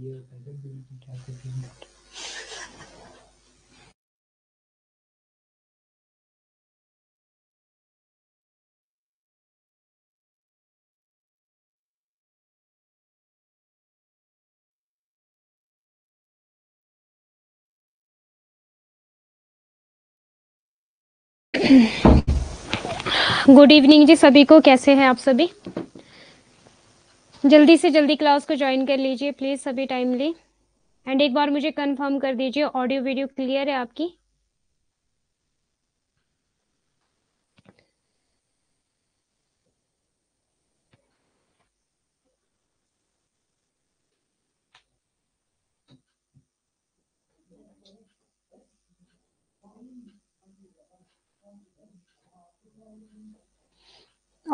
Here other buildings are being built. Good evening जी सभी को कैसे हैं आप सभी जल्दी से जल्दी क्लास को ज्वाइन कर लीजिए प्लीज़ सभी टाइमली एंड एक बार मुझे कंफर्म कर दीजिए ऑडियो वीडियो क्लियर है आपकी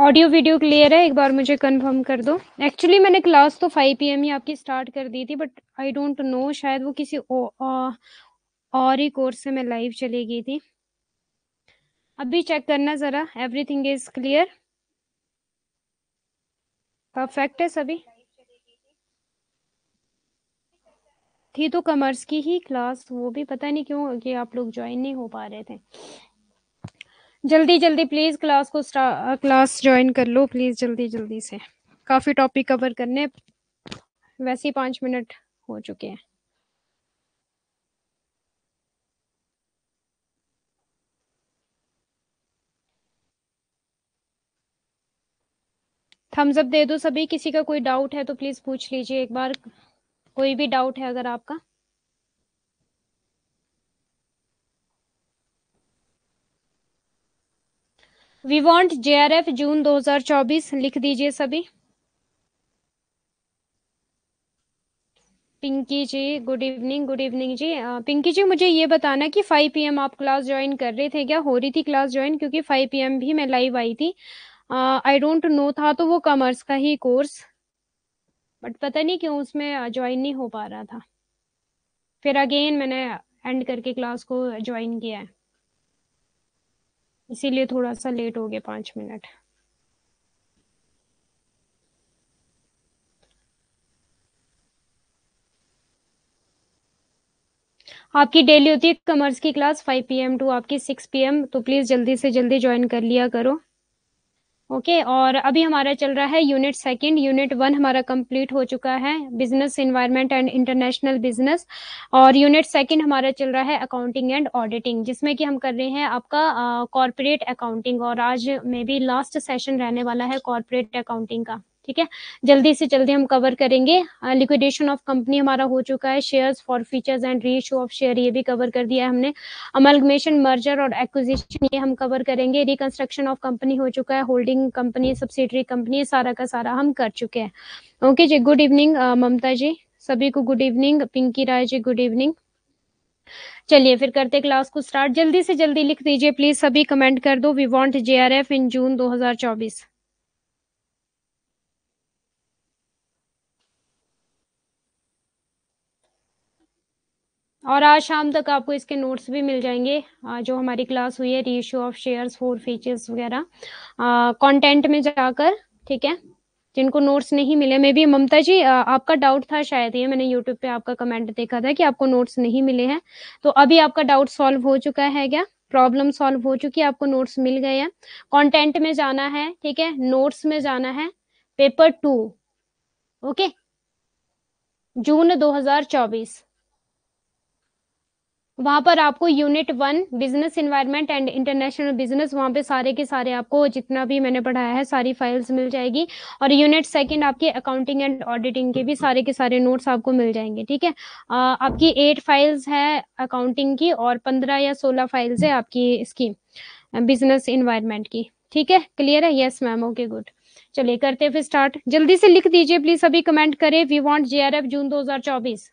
ऑडियो वीडियो क्लियर है एक बार मुझे कंफर्म कर दो एक्चुअली मैंने क्लास तो 5 पीएम ही आपकी स्टार्ट कर दी थी बट आई डोंट नो शायद वो किसी ओ, आ, और ही कोर्स से मैं लाइव चली गई थी अभी चेक करना ज़रा एवरीथिंग इज क्लियर परफेक्ट है सभी थी तो कॉमर्स की ही क्लास वो भी पता नहीं क्यों कि आप लोग ज्वाइन नहीं हो पा रहे थे जल्दी जल्दी प्लीज क्लास को क्लास ज्वाइन कर लो प्लीज जल्दी जल्दी से काफी टॉपिक कवर करने वैसे ही पांच मिनट हो चुके हैं थम्स अप दे दो सभी किसी का कोई डाउट है तो प्लीज पूछ लीजिए एक बार कोई भी डाउट है अगर आपका वी वांट जेआरएफ जून 2024 लिख दीजिए सभी Pinky ji good evening good evening जी पिंकी जी मुझे ये बताना कि 5 पीएम आप क्लास ज्वाइन कर रहे थे क्या हो रही थी क्लास ज्वाइन क्योंकि 5 पीएम भी मैं लाइव आई थी आई डोंट नो था तो वो कॉमर्स का ही कोर्स बट पता नहीं क्यों उसमें ज्वाइन नहीं हो पा रहा था फिर अगेन मैंने एंड करके क्लास को ज्वाइन किया है इसीलिए थोड़ा सा लेट हो गया पांच मिनट आपकी डेली होती है कमर्स की क्लास 5 पीएम टू आपकी 6 पीएम तो प्लीज़ जल्दी से जल्दी ज्वाइन कर लिया करो ओके और अभी हमारा चल रहा है यूनिट सेकंड यूनिट वन हमारा कंप्लीट हो चुका है business environment and international business और यूनिट सेकंड हमारा चल रहा है अकाउंटिंग एंड ऑडिटिंग जिसमें कि हम कर रहे हैं आपका कॉरपोरेट अकाउंटिंग और आज मे बी लास्ट सेशन रहने वाला है कॉरपोरेट अकाउंटिंग का ठीक है जल्दी से जल्दी हम कवर करेंगे लिक्विडेशन ऑफ कंपनी हमारा हो चुका है shares for features and ratio of share ये भी कवर कर दिया है हमने अमलगमेशन मर्जर और एक्विजिशन ये हम कवर करेंगे रिकंस्ट्रक्शन ऑफ कंपनी हो चुका है होल्डिंग कंपनी सब्सिडरी कंपनी सारा का सारा हम कर चुके हैं ओके जी गुड इवनिंग ममता जी सभी को good evening Pinky Rai ji good evening चलिए फिर करते क्लास को स्टार्ट जल्दी से जल्दी लिख दीजिए प्लीज सभी कमेंट कर दो we want JRF in June 2024 और आज शाम तक आपको इसके नोट्स भी मिल जाएंगे जो हमारी क्लास हुई है ratio of shares for features वगैरह कंटेंट में जाकर ठीक है जिनको नोट्स नहीं मिले मे भी ममता जी आ, आपका डाउट था शायद ये मैंने यूट्यूब पे आपका कमेंट देखा था कि आपको नोट्स नहीं मिले हैं तो अभी आपका डाउट सॉल्व हो चुका है क्या प्रॉब्लम सॉल्व हो चुकी है आपको नोट्स मिल गए हैं कंटेंट में जाना है ठीक है नोट्स में जाना है पेपर टू ओके जून दो वहां पर आपको unit one business environment and international business वहां पे सारे के सारे आपको जितना भी मैंने पढ़ाया है सारी फाइल्स मिल जाएगी और यूनिट सेकंड आपके अकाउंटिंग एंड ऑडिटिंग के भी सारे के सारे नोट्स आपको मिल जाएंगे ठीक है आपकी एट फाइल्स है अकाउंटिंग की और पंद्रह या सोलह फाइल्स है आपकी इसकी बिजनेस इन्वायरमेंट की ठीक है क्लियर है येस मैम ओके गुड चलिए करते हैं फिर स्टार्ट जल्दी से लिख दीजिए प्लीज अभी कमेंट करें we want JRF June 2024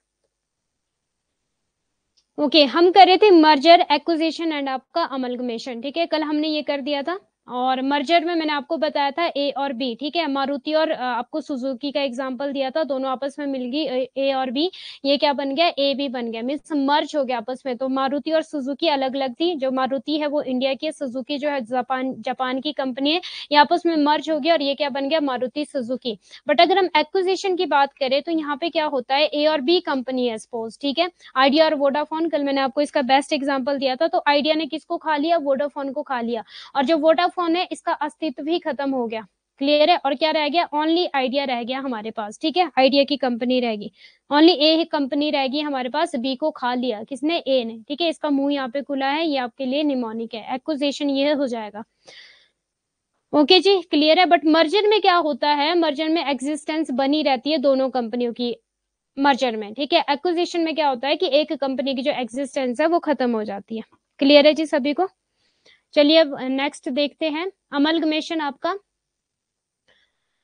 okay okay, हम कर रहे थे मर्जर एक्विजिशन एंड आपका अमलगमेशन ठीक है कल हमने ये कर दिया था और मर्जर में मैंने आपको बताया था ए और बी ठीक है मारुति और आपको सुजुकी का एग्जाम्पल दिया था दोनों आपस में मिल गई ए और बी ये क्या बन गया ए बी बन गया मीन्स मर्ज हो गया आपस में तो मारुति और सुजुकी अलग अलग थी जो मारुति है वो इंडिया की सुजुकी जो है जापान जापान की कंपनी है ये आपस में मर्ज हो गया और ये क्या बन गया मारुति सुजुकी बट अगर हम एक्विजिशन की बात करें तो यहाँ पे क्या होता है ए और बी कंपनी है सपोज ठीक है आइडिया और वोडाफोन कल मैंने आपको इसका बेस्ट एग्जाम्पल दिया था तो आइडिया ने किसको खा लिया वोडाफोन को खा लिया और जो वोडाफोन फोन है इसका अस्तित्व ही खत्म हो गया क्लियर है और क्या रह गया ओनली आइडिया रह गया हमारे पास ठीक है आइडिया की कंपनी रहेगी ओनली ए कंपनी रहेगी हमारे पास बी को खा लिया किसने ए ने ठीक है इसका मुंह यहाँ पे खुला है ये आपके लिए निमोनिक है एक्विजेशन ये हो जाएगा ओके okay जी क्लियर है बट मर्जर में क्या होता है मर्जर में एग्जिस्टेंस बनी रहती है दोनों कंपनियों की मर्जर में ठीक है एक्विजिशन में क्या होता है कि एक कंपनी की जो एग्जिस्टेंस है वो खत्म हो जाती है क्लियर है जी सभी को चलिए अब नेक्स्ट देखते हैं अमलगमेशन आपका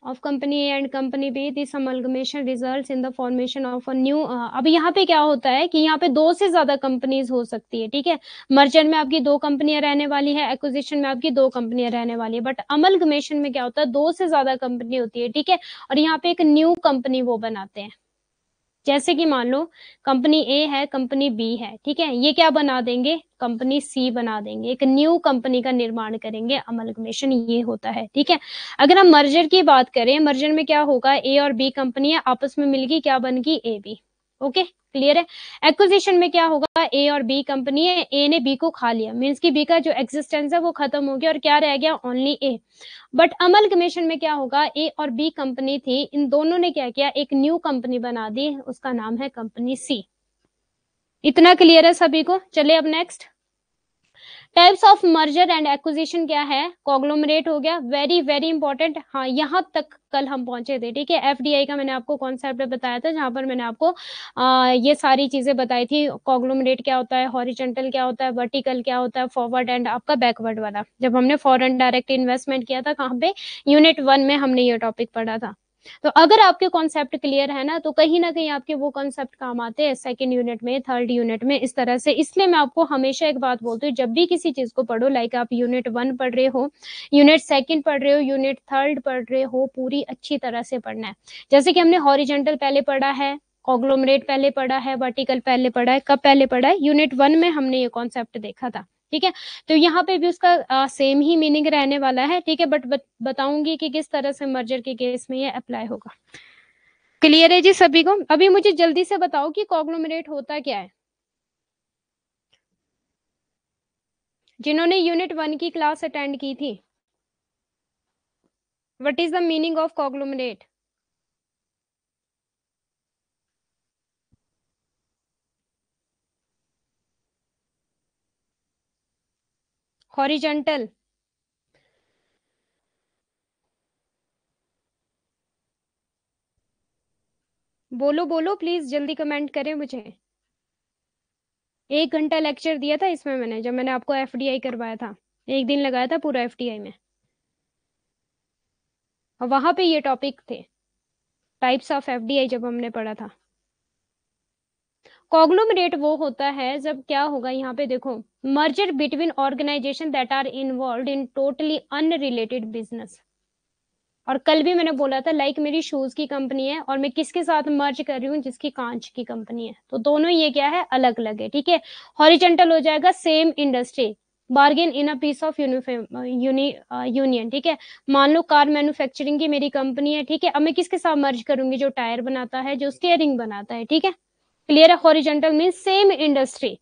of company and company B this amalgamation result in the formation of a new अब यहाँ पे क्या होता है कि यहाँ पे दो से ज्यादा कंपनीज हो सकती है ठीक है मर्चेंट में आपकी दो कंपनियां रहने वाली है एक्विजिशन में आपकी दो कंपनियां रहने वाली है बट अमलगमेशन में क्या होता है दो से ज्यादा कंपनी होती है ठीक है और यहाँ पे एक न्यू कंपनी वो बनाते हैं जैसे कि मान लो कंपनी ए है कंपनी बी है ठीक है ये क्या बना देंगे कंपनी सी बना देंगे एक न्यू कंपनी का निर्माण करेंगे अमलगमेशन ये होता है ठीक है अगर हम मर्जर की बात करें मर्जर में क्या होगा ए और बी कंपनियां आपस में मिलगी क्या बनगी ए बी ओके क्लियर है एक्विजिशन में क्या होगा ए और बी कंपनी है ए ने बी को खा लिया मीन्स की बी का जो एग्जिस्टेंस है वो खत्म हो गया और क्या रह गया only A but amalgamation में क्या होगा ए और बी कंपनी थी इन दोनों ने क्या किया एक न्यू कंपनी बना दी उसका नाम है कंपनी सी इतना क्लियर है सभी को चले अब next types of merger and acquisition क्या है कॉग्लोमरेट हो गया वेरी वेरी इंपॉर्टेंट हाँ यहाँ तक कल हम पहुंचे थे ठीक है एफडीआई का मैंने आपको कॉन्सेप्ट बताया था जहां पर मैंने आपको आ, ये सारी चीजें बताई थी कॉग्लोमरेट क्या होता है हॉरिजेंटल क्या होता है वर्टिकल क्या होता है फॉरवर्ड एंड आपका बैकवर्ड वाला जब हमने फॉरन डायरेक्ट इन्वेस्टमेंट किया था कहाँ पे यूनिट वन में हमने ये टॉपिक पढ़ा था तो अगर आपके कॉन्सेप्ट क्लियर है ना तो कहीं ना कहीं आपके वो कॉन्सेप्ट काम आते हैं सेकेंड यूनिट में थर्ड यूनिट में इस तरह से इसलिए मैं आपको हमेशा एक बात बोलती हूँ जब भी किसी चीज को पढ़ो लाइक आप यूनिट वन पढ़ रहे हो यूनिट सेकेंड पढ़ रहे हो यूनिट थर्ड पढ़ रहे हो पूरी अच्छी तरह से पढ़ना है जैसे कि हमने हॉरिजेंटल पहले पढ़ा है कॉग्लोमरेट पहले पढ़ा है वर्टिकल पहले पढ़ा है कब पहले पढ़ा है यूनिट वन में हमने ये कॉन्सेप्ट देखा था ठीक है तो यहाँ पे भी उसका आ, सेम ही मीनिंग रहने वाला है ठीक है बट बत, बताऊंगी कि किस तरह से मर्जर के केस में ये अप्लाई होगा क्लियर है जी सभी को अभी मुझे जल्दी से बताओ कि कॉग्लोमरेट होता क्या है जिन्होंने यूनिट वन की क्लास अटेंड की थी what is the meaning of conglomerate horizontal बोलो बोलो प्लीज जल्दी कमेंट करें मुझे एक घंटा लेक्चर दिया था इसमें मैंने जब मैंने आपको एफडीआई करवाया था एक दिन लगाया था पूरा एफडीआई में और वहां पे ये टॉपिक थे टाइप्स ऑफ एफडीआई जब हमने पढ़ा था कॉग्लोमरेट वो होता है जब क्या होगा यहाँ पे देखो merger between organisation that are involve in totally unrelated business और कल भी मैंने बोला था लाइक like मेरी शूज की कंपनी है और मैं किसके साथ मर्ज कर रही हूँ जिसकी कांच की कंपनी है तो दोनों ये क्या है अलग अलग है ठीक है हॉरिजेंटल हो जाएगा same industry bargain in a piece of union ठीक है मान लो कार मैन्युफैक्चरिंग की मेरी कंपनी है ठीक है अब मैं किसके साथ मर्ज करूंगी जो टायर बनाता है जो स्टेयरिंग बनाता है ठीक है क्लियर है horizontal mean same industry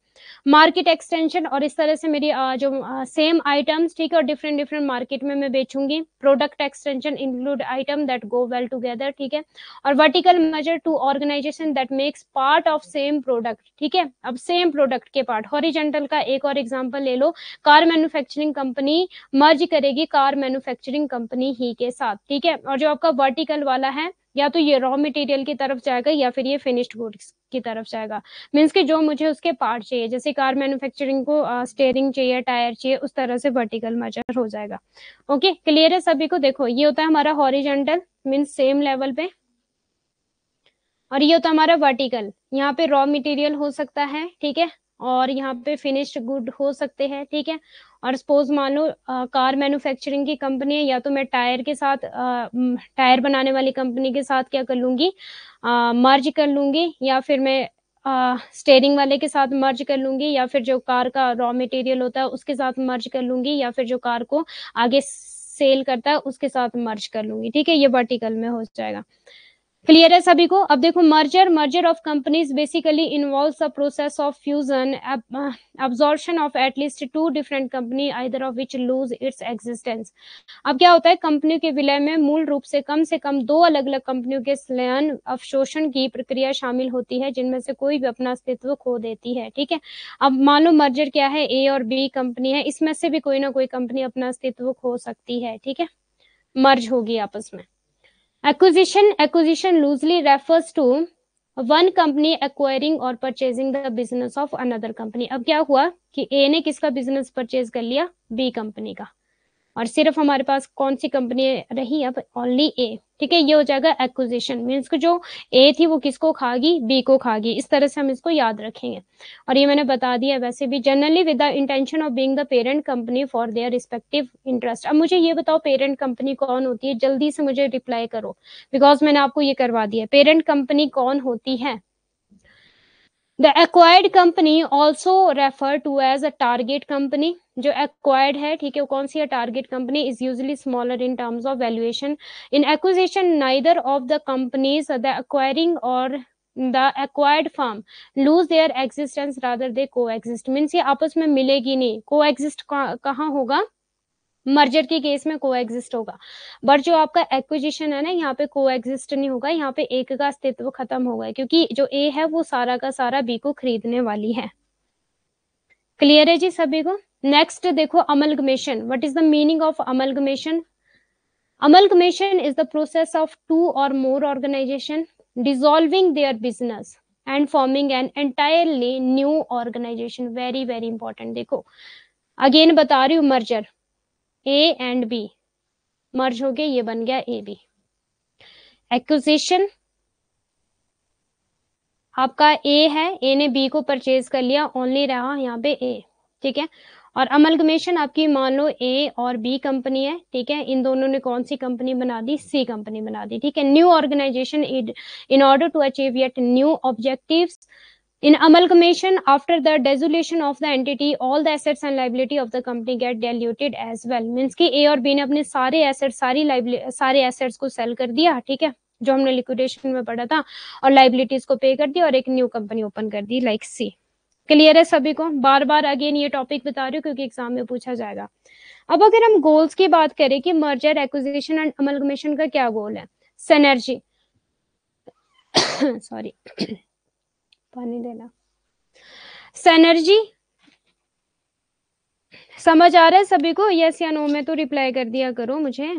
market extension और इस तरह से मेरी जो सेम आइटम्स ठीक है और डिफरेंट डिफरेंट मार्केट में मैं बेचूंगी product extension include item that go well together ठीक है और vertical major to organisation that makes part of same product ठीक है अब सेम प्रोडक्ट के पार्ट हॉरिजेंटल का एक और एग्जाम्पल ले लो कार मैन्युफैक्चरिंग कंपनी मर्ज करेगी कार मैन्युफैक्चरिंग कंपनी ही के साथ ठीक है और जो आपका वर्टिकल वाला है या तो ये रॉ मटेरियल की तरफ जाएगा या फिर ये फिनिश्ड गुड्स की तरफ जाएगा मीन्स कि जो मुझे उसके पार्ट चाहिए जैसे कार मैन्युफैक्चरिंग को स्टेयरिंग चाहिए टायर चाहिए उस तरह से वर्टिकल मजर हो जाएगा ओके क्लियर है सभी को देखो ये होता है हमारा हॉरिजेंटल मीन्स सेम लेवल पे और ये होता है हमारा वर्टिकल यहाँ पे रॉ मटेरियल हो सकता है ठीक है और यहाँ पे फिनिश्ड गुड हो सकते हैं ठीक है और सपोज मान लो कार मैन्युफैक्चरिंग की कंपनी है या तो मैं टायर के साथ टायर बनाने वाली कंपनी के साथ क्या कर लूंगी मर्ज कर लूंगी या फिर मैं स्टेयरिंग वाले के साथ मर्ज कर लूंगी या फिर जो कार का रॉ मटेरियल होता है उसके साथ मर्ज कर लूंगी या फिर जो कार को आगे सेल करता है उसके साथ मर्ज कर लूंगी ठीक है ये वर्टिकल में हो जाएगा क्लियर है सभी को अब देखो merger merger of companies basically involve the process of fusion absorption of at least two different company either of which lose its existence अब क्या होता है कंपनियों के विलय में मूल रूप से कम से कम दो अलग अलग कंपनियों के स्लयन अवशोषण की प्रक्रिया शामिल होती है जिनमें से कोई भी अपना अस्तित्व खो देती है ठीक है अब मान लो मर्जर क्या है ए और बी कंपनी है इसमें से भी कोई ना कोई कंपनी अपना अस्तित्व खो सकती है ठीक है मर्ज होगी आपस में acquisition acquisition loosely refers to one company acquiring और purchasing the business of another company अब क्या हुआ कि ए ने किसका बिजनेस परचेज कर लिया बी कंपनी का और सिर्फ हमारे पास कौन सी कंपनी रही अब ओनली ए ठीक है ये हो जाएगा एक्विजिशन मीन्स जो ए थी वो किसको खागी बी को खागी इस तरह से हम इसको याद रखेंगे और ये मैंने बता दिया वैसे भी generally with the intention of being the parent company for their respective interest अब मुझे ये बताओ पेरेंट कंपनी कौन होती है जल्दी से मुझे रिप्लाई करो बिकॉज मैंने आपको ये करवा दिया पेरेंट कंपनी कौन होती है the acquired company also refer to as a target company जो एक्वायर्ड है ठीक है कौन सी है target company is usually smaller in terms of valuation in acquisition neither of the companies the acquiring और the acquired firm lose their existence rather they coexist means ये आपस में मिलेगी नहीं को एग्जिस्ट कहाँ होगा मर्जर के केस में को एग्जिस्ट होगा बट जो आपका एक्विजिशन है ना यहाँ पे को एग्जिस्ट नहीं होगा यहाँ पे एक का अस्तित्व खत्म होगा क्योंकि जो ए है वो सारा का सारा बी को खरीदने वाली है क्लियर है जी सभी को नेक्स्ट देखो amalgamation what is the meaning of amalgamation amalgamation is the process of two or more organisation dissolving their business and forming an entirely new organisation very very important देखो again बता रही हूँ merger A and B merge हो गए ये बन गया A B acquisition आपका ए है ए ने बी को परचेज कर लिया ओनली रहा यहाँ पे ए ठीक है और अमलगमेशन आपकी मान लो ए और बी कंपनी है ठीक है इन दोनों ने कौन सी कंपनी बना दी सी कंपनी बना दी ठीक है new organisation in order to achieve yet new objectives In amalgamation, after the dissolution of the entity, all the assets and liability of the company get diluted as well. Means कि A और B ने अपने सारे asset सारी सारे assets को cell कर दिया ठीक है जो हमने लिक्विडेशन में पढ़ा था और लाइबिलिटीज को पे कर दी और एक न्यू कंपनी ओपन कर दी लाइक सी क्लियर है सभी को बार बार अगेन ये टॉपिक बता रही हूँ क्योंकि एग्जाम में पूछा जाएगा अब अगर हम गोल्स की बात करें कि मर्जर एक्विजिशन एंड अमलगमेशन का क्या गोल है सनर्जी सॉरी पानी देना सैनर्जी समझ आ रहा है सभी को यस या नो में तो रिप्लाई कर दिया करो मुझे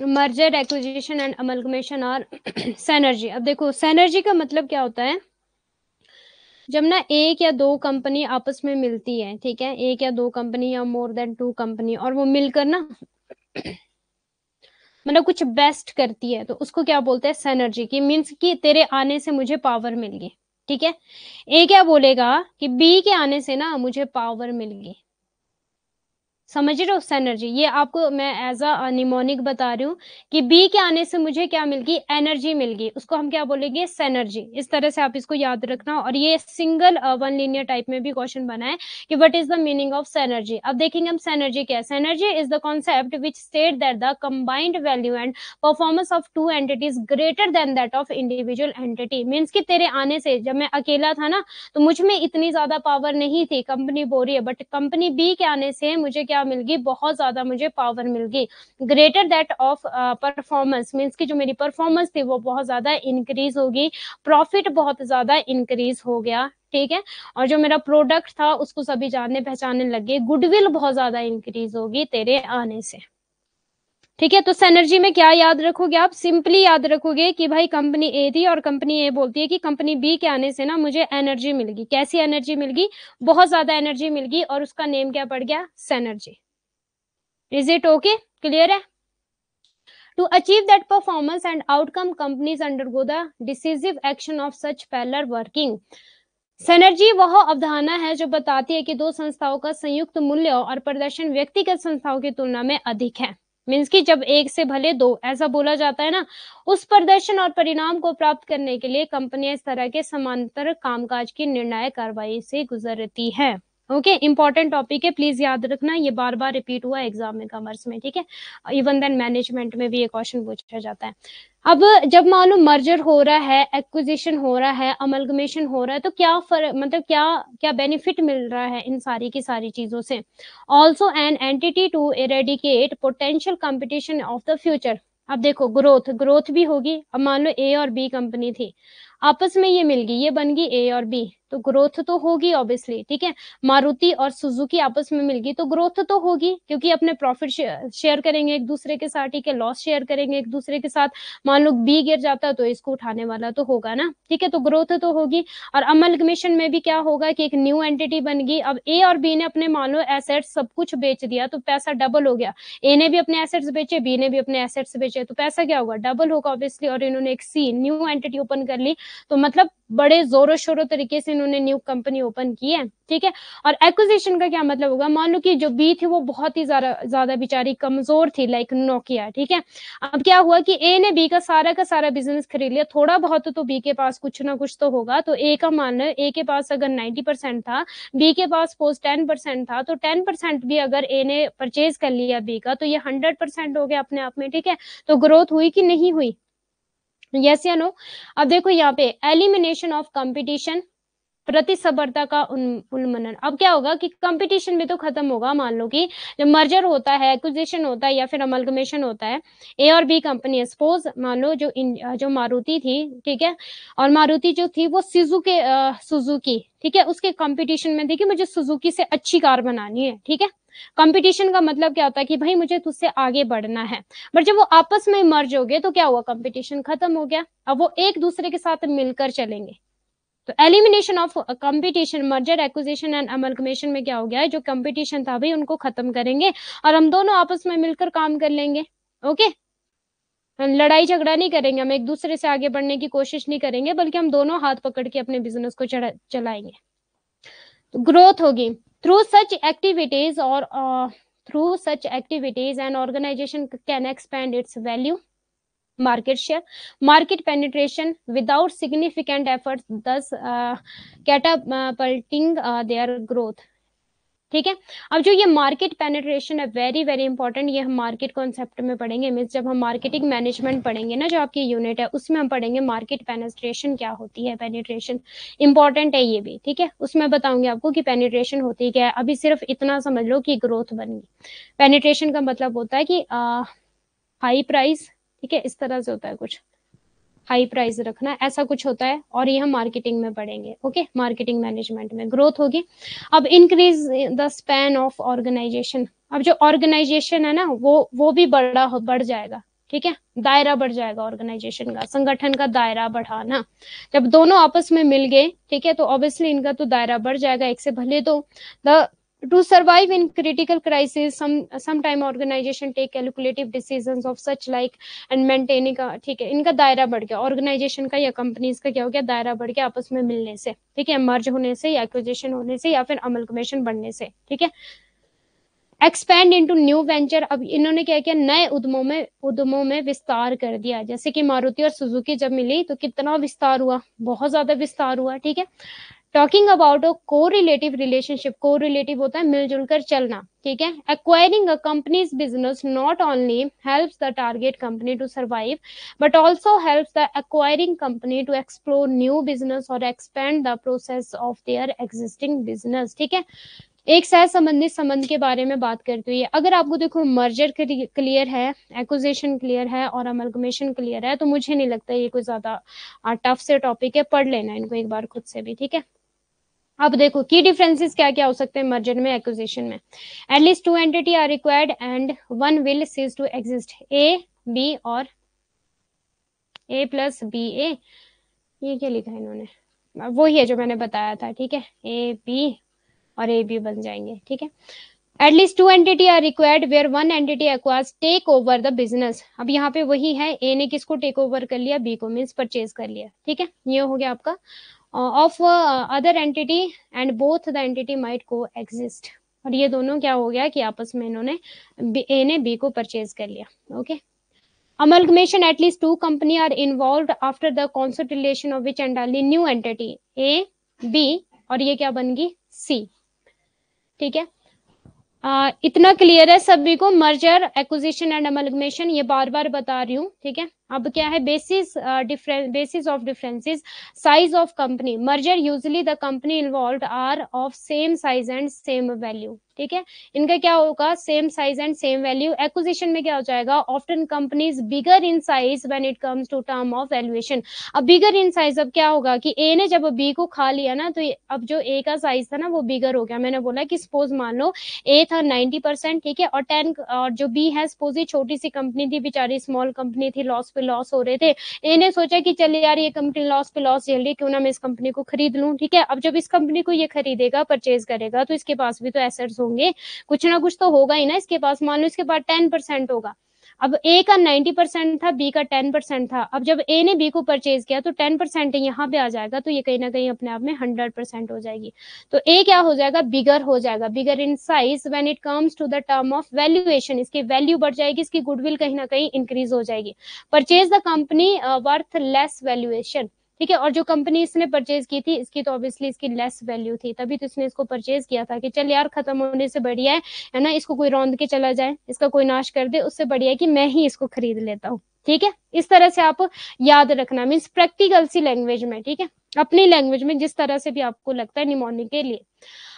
मर्जर एक्विजिशन एंड अमलगमेशन और सैनर्जी अब देखो सैनर्जी का मतलब क्या होता है जब ना एक या दो कंपनी आपस में मिलती है ठीक है एक या दो कंपनी या मोर देन टू कंपनी और वो मिलकर ना मतलब कुछ बेस्ट करती है तो उसको क्या बोलते हैं सैनर्जी की मीन्स कि तेरे आने से मुझे पावर मिल गई ठीक है ए क्या बोलेगा कि बी के आने से ना मुझे पावर मिल गई समझ रहे हो उस एनर्जी ये आपको मैं एज अ निमोनिक बता रही हूँ कि बी के आने से मुझे क्या मिल गई एनर्जी मिल गई उसको हम क्या बोलेंगे सेनर्जी इस तरह से आप इसको याद रखना और ये सिंगल वन लीनियर टाइप में भी क्वेश्चन बना है कि what is the meaning of synergy अब देखेंगे हम सेनर्जी क्या है synergy is the concept which state that the combined value and performance of two entities greater than that of individual entity means की तेरे आने से जब मैं अकेला था ना तो मुझ में इतनी ज्यादा पावर नहीं थी कंपनी बोरी है बट कंपनी बी के आने से मुझे क्या क्या मिल गई बहुत ज्यादा मुझे पावर मिल गई greater that of performance means की जो मेरी परफॉर्मेंस थी वो बहुत ज्यादा इंक्रीज होगी प्रॉफिट बहुत ज्यादा इंक्रीज हो गया ठीक है और जो मेरा प्रोडक्ट था उसको सभी जानने पहचानने लग गए गुडविल बहुत ज्यादा इंक्रीज होगी तेरे आने से ठीक है तो सेनर्जी में क्या याद रखोगे आप सिंपली याद रखोगे कि भाई कंपनी ए थी और कंपनी ए बोलती है कि कंपनी बी के आने से ना मुझे एनर्जी मिलगी कैसी एनर्जी मिलगी बहुत ज्यादा एनर्जी मिलगी और उसका नेम क्या पड़ गया synergy is it okay clear है to achieve that performance and outcome companies undergo the decisive action of such parallel working synergy वह अवधारणा है जो बताती है कि दो संस्थाओं का संयुक्त मूल्य और प्रदर्शन व्यक्तिगत संस्थाओं की तुलना में अधिक है मीन्स की जब एक से भले दो ऐसा बोला जाता है ना उस प्रदर्शन और परिणाम को प्राप्त करने के लिए कंपनियां इस तरह के समांतर कामकाज की निर्णायक कार्रवाई से गुजरती है ओके इंपॉर्टेंट टॉपिक है प्लीज याद रखना ये बार बार रिपीट हुआ एग्जाम में कॉमर्स में ठीक है इवन देन मैनेजमेंट में भी ये क्वेश्चन पूछा जाता है अब जब मान लो मर्जर हो रहा है एक्विजिशन हो रहा है अमलगमेशन हो रहा है तो क्या फर, मतलब क्या क्या बेनिफिट मिल रहा है इन सारी की सारी चीजों से also an entity to eradicate potential competition of the future अब देखो ग्रोथ ग्रोथ भी होगी अब मान लो ए और बी कंपनी थी आपस में ये मिल गई ये बन गई ए और बी तो ग्रोथ तो होगी ऑब्वियसली ठीक है मारुति और सुजुकी आपस में मिलगी तो ग्रोथ तो होगी क्योंकि अपने प्रॉफिट शेयर करेंगे एक दूसरे के साथ ठीक है लॉस शेयर करेंगे एक दूसरे के साथ मान लो बी गिर जाता है तो इसको उठाने वाला तो होगा ना ठीक है तो ग्रोथ तो होगी और अमलगमेशन में भी क्या होगा कि एक न्यू एंटिटी बन गई अब ए और बी ने अपने मान लो एसेट सब कुछ बेच दिया तो पैसा डबल हो गया ए ने भी अपने एसेट्स बेचे बी ने भी अपने एसेट्स बेचे तो पैसा क्या होगा डबल होगा ऑब्वियसली और इन्होंने एक सी न्यू एंटिटी ओपन कर ली तो मतलब बड़े जोरों शोरों तरीके से इन्होंने न्यू कंपनी ओपन की है ठीक है और एक्विजिशन का क्या मतलब होगा मान लो कि जो बी थी वो बहुत ही ज्यादा बेचारी कमजोर थी लाइक नोकिया ठीक है अब क्या हुआ कि ए ने बी का सारा का सारा बिजनेस खरीद लिया थोड़ा बहुत तो बी के पास कुछ ना कुछ तो होगा तो ए का मान लो ए के पास अगर नाइन्टी परसेंट था बी के पास सपोज टेन परसेंट था तो टेन परसेंट भी अगर ए ने परचेज कर लिया बी का तो ये हंड्रेड परसेंट हो गया अपने आप में ठीक है तो ग्रोथ हुई कि नहीं हुई यस या नो अब देखो यहाँ पे एलिमिनेशन ऑफ कंपटीशन प्रतिस्पर्धा का उन्मनन अब क्या होगा कि कंपटीशन भी तो खत्म होगा मान लो कि जब मर्जर होता है एक्विजिशन होता है या फिर अमलगमेशन होता है ए और बी कंपनी सपोज मान लो जो इन, जो मारुति थी ठीक है और मारुति जो थी वो सिजू के सुजुकी ठीक है उसके कंपटीशन में थी कि मुझे सुजुकी से अच्छी कार बनानी है ठीक है कंपटीशन का मतलब क्या होता है कि भाई मुझे तुझसे आगे बढ़ना है बट जब वो आपस में मर्ज हो गए तो क्या हुआ कंपटीशन खत्म हो गया अब वो एक दूसरे के साथ मिलकर चलेंगे तो elimination of competition merger acquisition and amalgamation में क्या हो गया है जो कंपटीशन था भाई उनको खत्म करेंगे और हम दोनों आपस में मिलकर काम कर लेंगे ओके लड़ाई झगड़ा नहीं करेंगे हम एक दूसरे से आगे बढ़ने की कोशिश नहीं करेंगे बल्कि हम दोनों हाथ पकड़ के अपने बिजनेस को चलाएंगे तो ग्रोथ होगी through such activities or uh, through such activities an organization can expand its value market share market penetration without significant efforts thus uh, catapulting uh, their growth ठीक है अब जो ये मार्केट पेनिट्रेशन है वेरी वेरी इंपॉर्टेंट ये हम market concept में पढ़ेंगे मीन्स जब हम मार्केटिंग मैनेजमेंट पढ़ेंगे ना जो आपकी यूनिट है उसमें हम पढ़ेंगे मार्केट पेनिट्रेशन क्या होती है पेनिट्रेशन इंपॉर्टेंट है ये भी ठीक है उसमें बताऊंगी आपको कि पेनिट्रेशन होती क्या है अभी सिर्फ इतना समझ लो कि ग्रोथ बन गई पेनिट्रेशन का मतलब होता है कि हाई प्राइस ठीक है इस तरह से होता है कुछ हाई प्राइस रखना ऐसा कुछ होता है और ये हम मार्केटिंग में पढ़ेंगे ओके मार्केटिंग मैनेजमेंट में ग्रोथ होगी अब increase the span of organisation अब जो ऑर्गेनाइजेशन है ना वो वो भी बड़ा बढ़ जाएगा ठीक है दायरा बढ़ जाएगा ऑर्गेनाइजेशन का संगठन का दायरा बढ़ाना जब दोनों आपस में मिल गए ठीक है तो ऑब्वियसली इनका तो दायरा बढ़ जाएगा एक से भले तो the to survive in critical crisis some sometime organization take calculative decisions of such like and maintaining का theek hai inka दायरा badh gaya organization ka ya companies ka kya ho gaya दायरा badh gaya aapas mein milne se theek hai merge hone se ya acquisition hone se ya fir amalgamation banne se theek hai expand into new venture अब इन्होंने क्या किया नए उद्यमों में उद्यमों में विस्तार कर दिया जैसे कि मारुति और सुजुकी जब मिली तो कितना विस्तार हुआ बहुत ज्यादा विस्तार हुआ ठीक है टॉकिंग अबाउट अ को रिलेटिव रिलेशनशिप को रिलेटिव होता है मिलजुल कर चलना ठीक है acquiring a companies business not only help the target company to survive but also help the acquiring company to explore new business or expand the process of their existing business ठीक है एक सह संबंधित संबंध के बारे में बात करती हुई अगर आपको देखो मर्जर क्लियर है एक्विजिशन क्लियर है और अमलगमेशन क्लियर है तो मुझे नहीं लगता ये कोई ज्यादा टफ से टॉपिक है पढ़ लेना इनको एक बार खुद से भी ठीक है अब देखो की डिफरेंसेस क्या क्या हो सकते हैं मर्जर में एक्विजिशन में at least two entity are required and one will cease to exist A B और ए प्लस बी ए ये क्या लिखा है इन्होंने वही है जो मैंने बताया था ठीक है ए बी और ए बी बन जाएंगे ठीक है at least two entity are required where one entity acquires take over the business अब यहाँ पे वही है ए ने किसको टेक ओवर कर लिया बी को मीन्स परचेज कर लिया ठीक है ये हो गया आपका of other entity and both the entity might coexist और ये दोनों क्या हो गया कि आपस में इन्होंने ए ने बी को परचेज कर लिया okay amalgamation at least two company are involved after the consolidation of which new new entity a b और ये क्या बन गई c ठीक है आ, uh, इतना क्लियर है सभी को मर्जर एक्विजिशन एंड अमलगमेशन ये बार बार बता रही हूँ ठीक है अब क्या है basis uh, difference basis of differences size of company merger usually the company involved are of same size and same ठीक है इनका क्या होगा same size and same value acquisition में क्या हो जाएगा often companies bigger in size when it comes to term of valuation अब बिगर इन साइज अब क्या होगा कि ए ने जब बी को खा लिया ना तो अब जो ए का साइज था ना वो बिगर हो गया मैंने बोला कि सपोज मान लो ए था नाइनटी परसेंट ठीक है और टेन और जो बी है सपोज ये छोटी सी कंपनी थी बेचारी स्मॉल कंपनी थी लॉस पे लॉस हो रहे थे इन्हें सोचा कि चल यार ये कंपनी लॉस पे लॉस झेल रही क्यों ना मैं इस कंपनी को खरीद लूँ ठीक है अब जब इस कंपनी को ये खरीदेगा परचेज करेगा तो इसके पास भी तो एसेट्स होंगे कुछ ना कुछ तो होगा ही ना इसके पास मान लो इसके पास टेन परसेंट होगा अब ए का नाइनटी परसेंट था बी का टेन परसेंट था अब जब ए ने बी को परचेज किया तो टेन परसेंट यहाँ पे आ जाएगा तो ये कहीं ना कहीं अपने आप में हंड्रेड परसेंट हो जाएगी तो ए क्या हो जाएगा बिगर हो जाएगा bigger in size when it comes to the term of valuation इसकी वैल्यू बढ़ जाएगी इसकी गुडविल कहीं ना कहीं इंक्रीज हो जाएगी purchase the company worth less valuation ठीक है और जो कंपनी इसने परचेज की थी इसकी तो ऑब्वियसली इसकी लेस वैल्यू थी तभी तो इसने इसको परचेज किया था कि चल यार खत्म होने से बढ़िया है है ना इसको कोई रौंद के चला जाए इसका कोई नाश कर दे उससे बढ़िया है कि मैं ही इसको खरीद लेता हूँ ठीक है इस तरह से आप याद रखना मीन्स प्रैक्टिकल सी लैंग्वेज में ठीक है अपनी लैंग्वेज में जिस तरह से भी आपको लगता है निमोनिक के लिए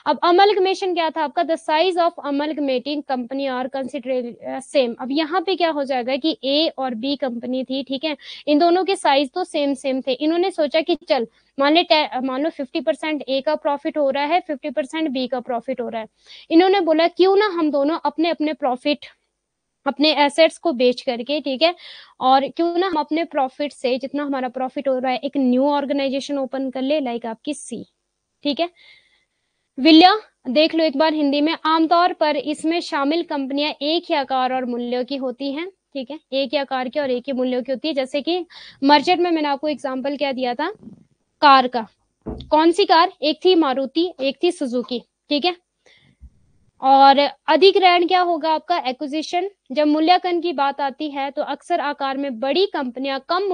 अब अमलगमेशन क्या था आपका the size of amalgamating company or consider same अब यहाँ पे क्या हो जाएगा कि ए और बी कंपनी थी ठीक है इन दोनों के साइज तो सेम सेम थे इन्होंने सोचा कि चल मान ले मान लो फिफ्टी परसेंट ए का प्रॉफिट हो रहा है फिफ्टी परसेंट बी का प्रॉफिट हो रहा है इन्होंने बोला क्यों ना हम दोनों अपने अपने प्रॉफिट अपने एसेट्स को बेच करके ठीक है और क्यों ना हम अपने प्रॉफिट से जितना हमारा प्रॉफिट हो रहा है एक न्यू ऑर्गेनाइजेशन ओपन कर ले लाइक आपकी सी ठीक है विल्या देख लो एक बार हिंदी में आमतौर पर इसमें शामिल कंपनियां एक ही आकार और मूल्यों की होती हैं ठीक है एक ही आकार की और एक ही मूल्यों की होती है जैसे कि मर्चेंट में मैंने आपको एग्जाम्पल क्या दिया था कार का कौन सी कार एक थी मारुति एक थी सुजुकी ठीक है और अधिग्रहण क्या होगा आपका एक्विजिशन जब मूल्यांकन की बात आती है तो अक्सर आकार में बड़ी कंपनियां कम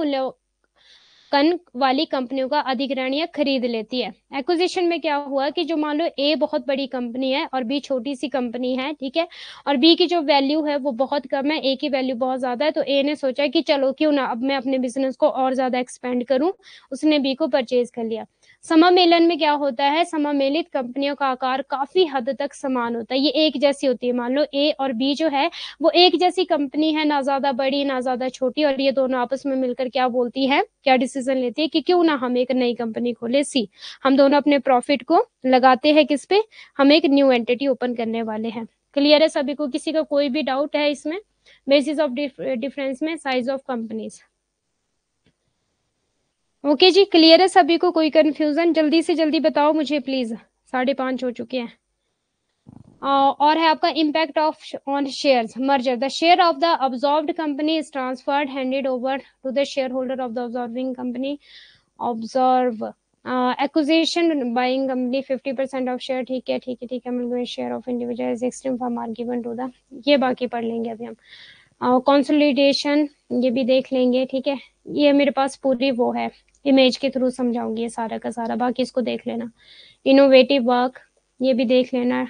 कन वाली कंपनियों का अधिग्रहण या खरीद लेती है एक्विजिशन में क्या हुआ कि जो मान लो ए बहुत बड़ी कंपनी है और बी छोटी सी कंपनी है ठीक है और बी की जो वैल्यू है वो बहुत कम है ए की वैल्यू बहुत ज्यादा है तो ए ने सोचा कि चलो क्यों ना अब मैं अपने बिजनेस को और ज्यादा एक्सपेंड करूं उसने बी को परचेज कर लिया समामेलन में क्या होता है समामेलित कंपनियों का आकार काफी हद तक समान होता है ये एक जैसी होती है मान लो ए और बी जो है वो एक जैसी कंपनी है ना ज्यादा बड़ी ना ज्यादा छोटी और ये दोनों आपस में मिलकर क्या बोलती है क्या डिसीजन लेती है कि क्यों ना हम एक नई कंपनी खोले सी हम दोनों अपने प्रॉफिट को लगाते हैं किस पे हम एक न्यू एंटिटी ओपन करने वाले हैं क्लियर है सभी को किसी का कोई भी डाउट है इसमें बेसिस ऑफ डिफरेंस में साइज ऑफ कंपनीज ओके जी क्लियर है सभी को कोई कन्फ्यूजन जल्दी से जल्दी बताओ मुझे प्लीज साढ़े पांच हो चुके हैं और है आपका impact of on share merger the share of the absorb company is transferred handed over to the share holder of the absorbing company absorb acquisition buying company fifty percent of share ठीक है ठीक है ठीक है share of individual extreme for are given to the ये बाकी पढ़ लेंगे अभी हम कंसोलिडेशन ये भी देख लेंगे ठीक है ये मेरे पास पूरी वो है इमेज के थ्रू समझाऊंगी ये सारा का सारा बाकी इसको देख लेना इनोवेटिव वर्क ये भी देख लेना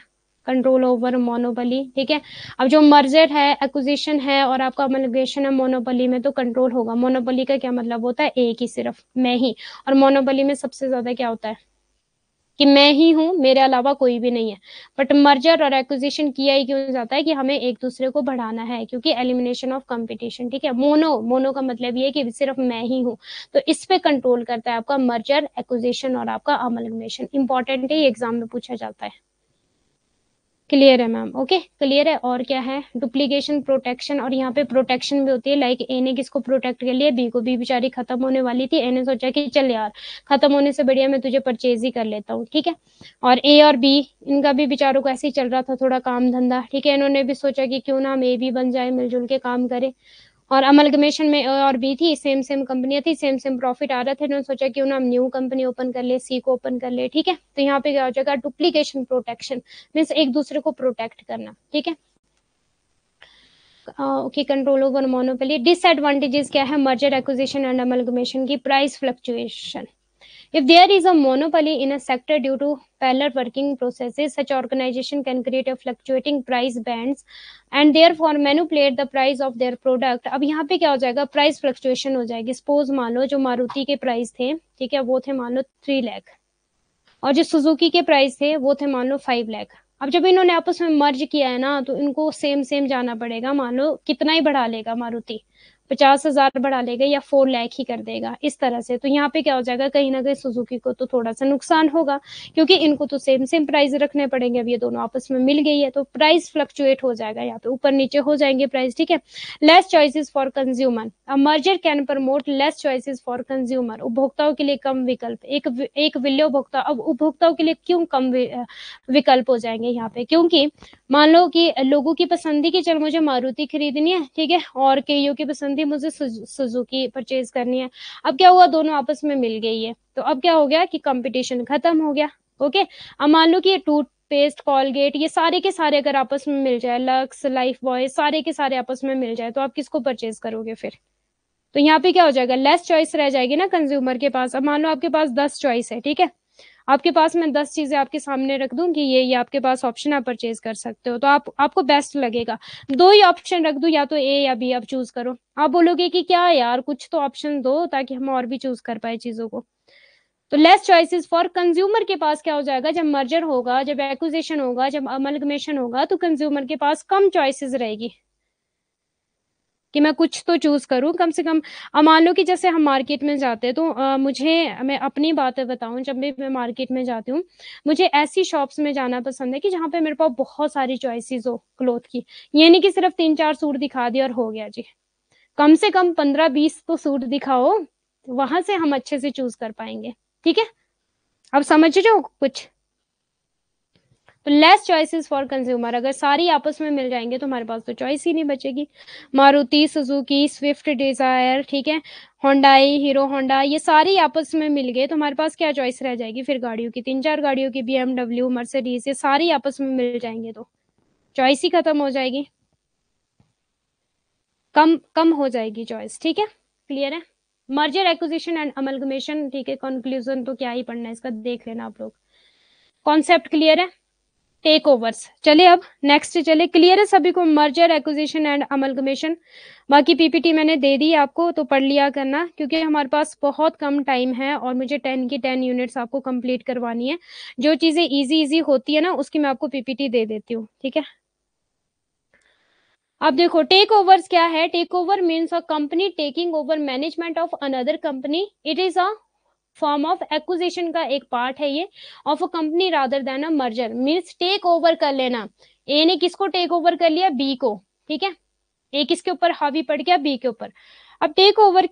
कंट्रोल ओवर मोनोपली ठीक है अब जो मर्जर है एक्विजिशन है और आपका अमलगेशन है मोनोपली में तो कंट्रोल होगा मोनोपली का क्या मतलब होता है एक ही सिर्फ मैं ही और मोनोपली में सबसे ज्यादा क्या होता है कि मैं ही हूँ मेरे अलावा कोई भी नहीं है बट मर्जर और एक्विजिशन किया ही क्यों जाता है कि हमें एक दूसरे को बढ़ाना है क्योंकि एलिमिनेशन ऑफ कंपटीशन ठीक है मोनो मोनो का मतलब ये है कि सिर्फ मैं ही हूँ तो इस पे कंट्रोल करता है आपका मर्जर एक्विजिशन और आपका अमलगमेशन इंपॉर्टेंट है एग्जाम में पूछा जाता है क्लियर है मैम ओके क्लियर है और क्या है डुप्लीकेशन प्रोटेक्शन और यहाँ पे प्रोटेक्शन भी होती है लाइक ए ने किसको प्रोटेक्ट कर लिया बी को बी बेचारी खत्म होने वाली थी ए ने सोचा कि चल यार खत्म होने से बढ़िया मैं तुझे परचेज ही कर लेता हूँ ठीक है और ए और बी इनका भी बेचारों को ऐसे ही चल रहा था थोड़ा काम धंधा ठीक है इन्होंने भी सोचा कि क्यों ना हम ए बी बन जाए मिलजुल के काम करें और अमलगमेशन में और भी थी सेम सेम कंपनियां थी सेम सेम प्रॉफिट आ रहा था इन्होंने सोचा क्यों ना हम न्यू कंपनी ओपन कर ले सी को ओपन कर ले ठीक है तो यहाँ पे क्या हो जाएगा डुप्लीकेशन प्रोटेक्शन मीन्स एक दूसरे को प्रोटेक्ट करना ठीक है okay control over monopoly disadvantages क्या है मर्जर एक्विजिशन एंड अमलगमेशन की price fluctuation If there is a monopoly in a sector due to parallel working processes, such organization can create a fluctuating price bands and therefore manipulate the price of their product. ab yahan pe kya ho jayega price fluctuation ho jayegi suppose maan lo jo maruti ke price the theek hai wo the maan lo 3 lakh और जो Suzuki के price थे वो थे मान लो five lakh अब जब इन्होंने आपस में मर्ज किया है ना तो इनको सेम सेम जाना पड़ेगा मान लो कितना ही बढ़ा लेगा मारुति पचास हजार बढ़ा लेगा या फोर लैख ही कर देगा इस तरह से तो यहाँ पे क्या हो जाएगा कहीं ना कहीं सुजुकी को तो थोड़ा सा नुकसान होगा क्योंकि इनको तो सेम सेम प्राइस रखने पड़ेंगे अब ये दोनों आपस में मिल गई है तो प्राइस फ्लक्चुएट हो जाएगा यहाँ पे ऊपर नीचे हो जाएंगे प्राइस ठीक है less choices for consumer a merger can promote less choices for consumer उपभोक्ताओं के लिए कम विकल्प एक एक विल्य उपभोक्ता अब उपभोक्ताओं के लिए क्यों कम विकल्प हो जाएंगे यहाँ पे क्योंकि मान लो कि लोगों की पसंदी की चल मुझे मारुति खरीदनी है ठीक है और कईयों की पसंदी थी मुझे सुजुकी परचेज करनी है अब क्या हुआ दोनों आपस में मिल गई है तो अब क्या हो गया कि कंपटीशन खत्म हो गया ओके अब मान लो कि ये टूट पेस्ट कॉलगेट ये सारे के सारे अगर आपस में मिल जाए लक्स लाइफ बॉय सारे के सारे आपस में मिल जाए तो आप किसको परचेज करोगे फिर तो यहाँ पे क्या हो जाएगा लेस चॉइस रह जाएगी ना कंज्यूमर के पास अब मान लो आपके पास दस चॉइस है ठीक है आपके पास मैं दस चीजें आपके सामने रख दूं कि ये ये आपके पास ऑप्शन आप परचेज कर सकते हो तो आप आपको बेस्ट लगेगा दो ही ऑप्शन रख दू या तो ए या बी आप चूज करो आप बोलोगे कि क्या यार कुछ तो ऑप्शन दो ताकि हम और भी चूज कर पाए चीजों को तो लेस चॉइसेस फॉर कंज्यूमर के पास क्या हो जाएगा जब मर्जर होगा जब एक्विजिशन होगा जब अमलगमेशन होगा तो कंज्यूमर के पास कम चॉइसेस रहेगी कि मैं कुछ तो चूज करूँ कम से कम मान लो कि जैसे हम मार्केट में जाते हैं तो आ, मुझे मैं अपनी बात बताऊं जब भी मैं मार्केट में जाती हूँ मुझे ऐसी शॉप्स में जाना पसंद है कि जहाँ पे मेरे पास बहुत सारी चॉइसेस हो क्लोथ की ये नहीं कि सिर्फ तीन चार सूट दिखा दिए और हो गया जी कम से कम पंद्रह बीस तो सूट दिखाओ वहां से हम अच्छे से चूज कर पाएंगे ठीक है अब समझ जाओ कुछ तो लेस चॉइसेस फॉर कंज्यूमर अगर सारी आपस में मिल जाएंगे तो हमारे पास तो चॉइस ही नहीं बचेगी मारुति सुजुकी स्विफ्ट डिजायर ठीक है होंडाई हीरो होंडा ये सारी आपस में मिल गए तो हमारे पास क्या चॉइस रह जाएगी फिर गाड़ियों की तीन चार गाड़ियों की बीएमडब्ल्यू मर्सडीज ये सारी आपस में मिल जाएंगे तो चॉइस ही खत्म हो जाएगी कम कम हो जाएगी चॉइस ठीक है क्लियर है मर्जर एक्विजिशन एंड अमलगमेशन ठीक है कंक्लूजन तो क्या ही पढ़ना है इसका देख लेना आप लोग कॉन्सेप्ट क्लियर है टेक ओवर्स चले अब नेक्स्ट चले क्लियर है सभी को मर्जर एक्विजिशन एंड अमलगमेशन बाकी पीपीटी मैंने दे दी आपको तो पढ़ लिया करना क्योंकि हमारे पास बहुत कम टाइम है और मुझे टेन की टेन यूनिट्स आपको कंप्लीट करवानी है जो चीजें इजी इजी होती है ना उसकी मैं आपको पीपीटी दे देती हूँ ठीक है अब देखो टेक ओवर क्या है takeover means a company taking over management of another company it is a form of acquisition का एक पार्ट है ये of a company rather than a merger means takeover कर लेना ए ने किसको टेक ओवर कर लिया बी को ठीक है ए किसके ऊपर हावी पड़ गया बी के ऊपर अब टेक ओवर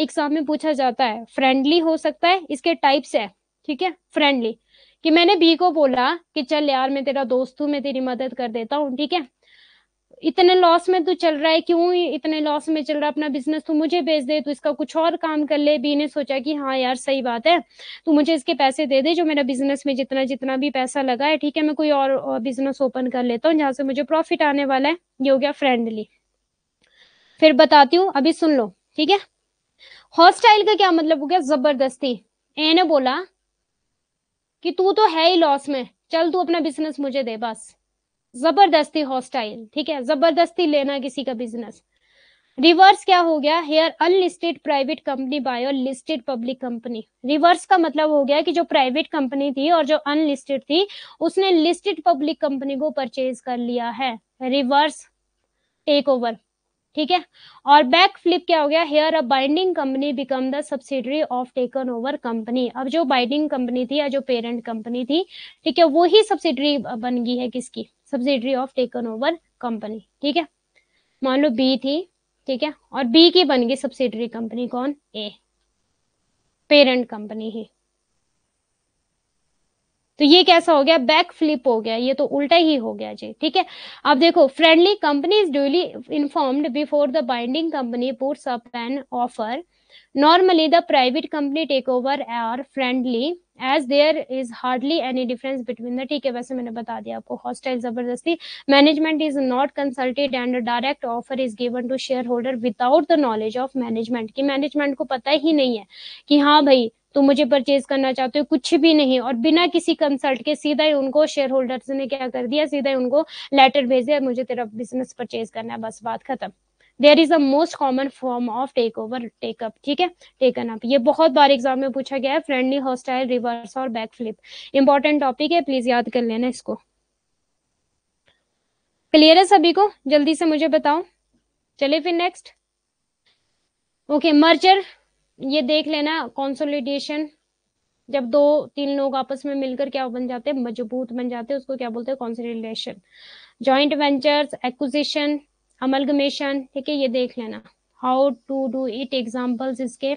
एग्जाम में पूछा जाता है फ्रेंडली हो सकता है इसके टाइप्स है ठीक है फ्रेंडली कि मैंने बी को बोला कि चल यार मैं तेरा दोस्त हूँ मैं तेरी मदद कर देता हूँ ठीक है इतने लॉस में तू तो चल रहा है क्यों इतने लॉस में चल रहा है अपना बिजनेस तू मुझे बेच दे तू इसका कुछ और काम कर ले बी ने सोचा कि हाँ यार सही बात है तू मुझे इसके पैसे दे दे जो मेरा बिजनेस में जितना जितना भी पैसा लगा है ठीक है मैं कोई और बिजनेस ओपन कर लेता हूँ जहां से मुझे प्रॉफिट आने वाला है ये हो गया फ्रेंडली फिर बताती हूँ अभी सुन लो ठीक है हॉस्टाइल का क्या मतलब हो गया जबरदस्ती ए ने बोला कि तू तो है ही लॉस में चल तू अपना बिजनेस मुझे दे बस जबरदस्ती हॉस्टाइल ठीक है जबरदस्ती लेना किसी का बिजनेस रिवर्स क्या हो गया here unlisted private company buy or listed public company reverse का मतलब हो गया कि जो प्राइवेट कंपनी थी और जो अनलिस्टेड थी उसने लिस्टेड पब्लिक कंपनी को परचेज कर लिया है रिवर्स टेक ओवर ठीक है और बैक फ्लिप क्या हो गया here a binding company become the subsidiary of taken over company अब जो बाइंडिंग कंपनी थी या जो पेरेंट कंपनी थी ठीक है वो ही सब्सिडरी बन गई है किसकी subsidiary of taken over company ठीक है मान लो बी थी ठीक है और बी की बन गई सब्सिडरी कंपनी कौन ए पेरेंट कंपनी ही तो ये कैसा हो गया बैक फ्लिप हो गया ये तो उल्टा ही हो गया जी ठीक है अब देखो friendly company is duly informed before the binding company puts up an offer the private company takeover are friendly as there is hardly any difference between the ठीक है वैसे मैंने बता दिया आपको हॉस्टाइल जबरदस्ती management is not consulted and direct offer is given to share holder without the knowledge of management की management को पता ही नहीं है कि हाँ भाई तो मुझे परचेज करना चाहते हो कुछ भी नहीं और बिना किसी कंसल्ट के सीधा ही उनको शेयर होल्डर्स ने क्या कर दिया सीधा ही उनको लेटर भेज दिया मुझे तेरा बिजनेस परचेज करना है बस बात खत्म there is a most common form of takeover take up ठीक है टेकन अप ये बहुत बार एग्जाम में पूछा गया है फ्रेंडली हॉस्टाइल रिवर्स और बैक फ्लिप इंपॉर्टेंट टॉपिक है प्लीज याद कर लेना इसको क्लियर है सभी को जल्दी से मुझे बताओ चले फिर नेक्स्ट ओके मर्जर ये देख लेना कॉन्सोलिडेशन जब दो तीन लोग आपस में मिलकर क्या बन जाते हैं मजबूत बन जाते हैं उसको क्या बोलते हैं consolidation joint ventures acquisition amalgamation ठीक है ये देख लेना how to do it examples इसके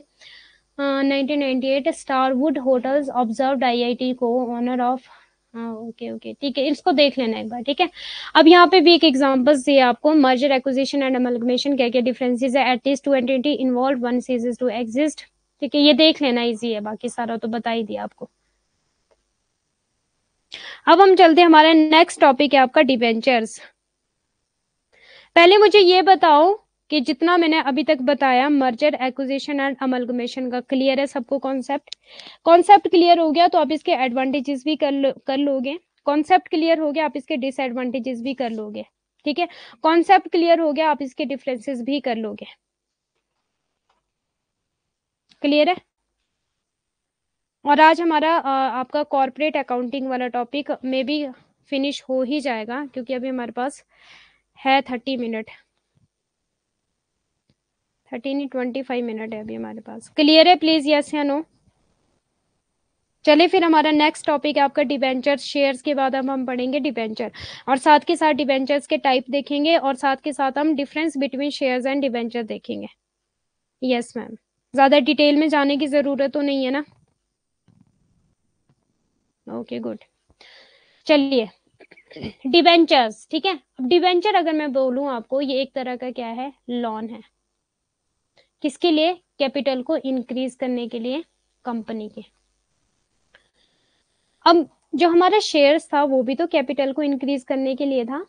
nineteen ninety eight Starwood hotels absorb I I T को ऑनर ऑफ हाँ ओके ओके ठीक है इसको देख लेना एक बार ठीक है अब यहाँ पे भी एक एग्जांपल्स दिए आपको मर्जर एक्विजिशन एंड अमलगमेशन क्या क्या डिफरेंसेस है at least two entity involve one ceases to exist ठीक है ये देख लेना इजी है बाकी सारा तो बता ही दिया आपको अब हम चलते हमारा नेक्स्ट टॉपिक है आपका डिवेंचर्स पहले मुझे ये बताओ कि जितना मैंने अभी तक बताया मर्जर एक्विजिशन एंड अमलगमेशन का क्लियर है सबको कॉन्सेप्ट कॉन्सेप्ट क्लियर हो गया तो आप इसके एडवांटेजेस भी कर लो कर लोगे कॉन्सेप्ट क्लियर हो गया आप इसके डिसएडवांटेजेस भी कर लोगे ठीक है कॉन्सेप्ट क्लियर हो गया आप इसके डिफरेंसेस भी कर लोगे क्लियर है और आज हमारा आपका कॉरपोरेट अकाउंटिंग वाला टॉपिक मे भी फिनिश हो ही जाएगा क्योंकि अभी हमारे पास है thirty minute thirteen twenty five minute है अभी हमारे पास क्लियर है प्लीज यस या नो चलिए फिर हमारा नेक्स्ट टॉपिक है आपका डिबेंचर शेयर्स के बाद अब हम पढ़ेंगे डिबेंचर और साथ के साथ डिबेंचर्स के टाइप देखेंगे और साथ के साथ हम difference between shares and debenture देखेंगे यस मैम ज्यादा डिटेल में जाने की जरूरत तो नहीं है ना ओके गुड चलिए डिबेंचर्स ठीक है डिबेंचर अगर मैं बोलूँ आपको ये एक तरह का क्या है लॉन है किसके लिए कैपिटल को इंक्रीज करने के लिए कंपनी के अब जो हमारा शेयर्स था वो भी तो कैपिटल को इंक्रीज करने के लिए था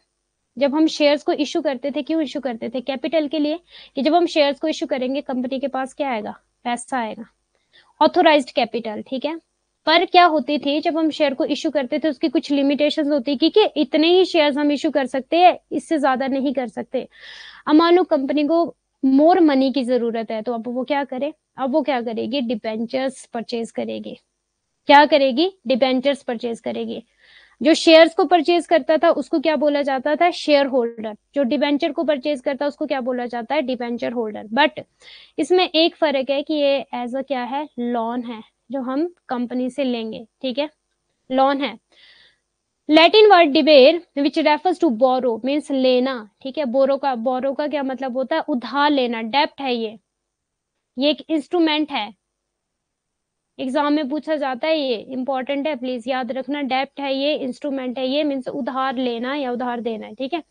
जब हम शेयर्स को इशू करते थे क्यों इशू करते थे कैपिटल के लिए कि जब हम शेयर्स को इशू करेंगे कंपनी के पास क्या आएगा पैसा आएगा ऑथोराइज कैपिटल ठीक है पर क्या होती थी जब हम शेयर को इशू करते थे उसकी कुछ लिमिटेशन होती थी कि इतने ही शेयर्स हम इशू कर सकते हैं इससे ज्यादा नहीं कर सकते अमानो कंपनी को मोर मनी की जरूरत है तो अब वो क्या करे अब वो क्या करेगी डिपेंचर्स परचेज करेगी क्या करेगी डिपेंचर्स परचेज करेगी जो शेयर्स को परचेज करता था उसको क्या बोला जाता था शेयर होल्डर जो डिबेंचर को परचेज करता उसको क्या बोला जाता है डिबेंचर होल्डर बट इसमें एक फर्क है कि ये एज अ क्या है लोन है जो हम कंपनी से लेंगे ठीक है लोन है लैटिन वर्ड डिबेर which refers to borrow means लेना ठीक है बोरो का बोरो का क्या मतलब होता है उधार लेना डेप्ट है ये ये एक इंस्ट्रूमेंट है एग्जाम में पूछा जाता है ये इंपॉर्टेंट है प्लीज याद रखना डेप्ट है ये इंस्ट्रूमेंट है ये मीन्स उधार लेना या उधार देना है ठीक है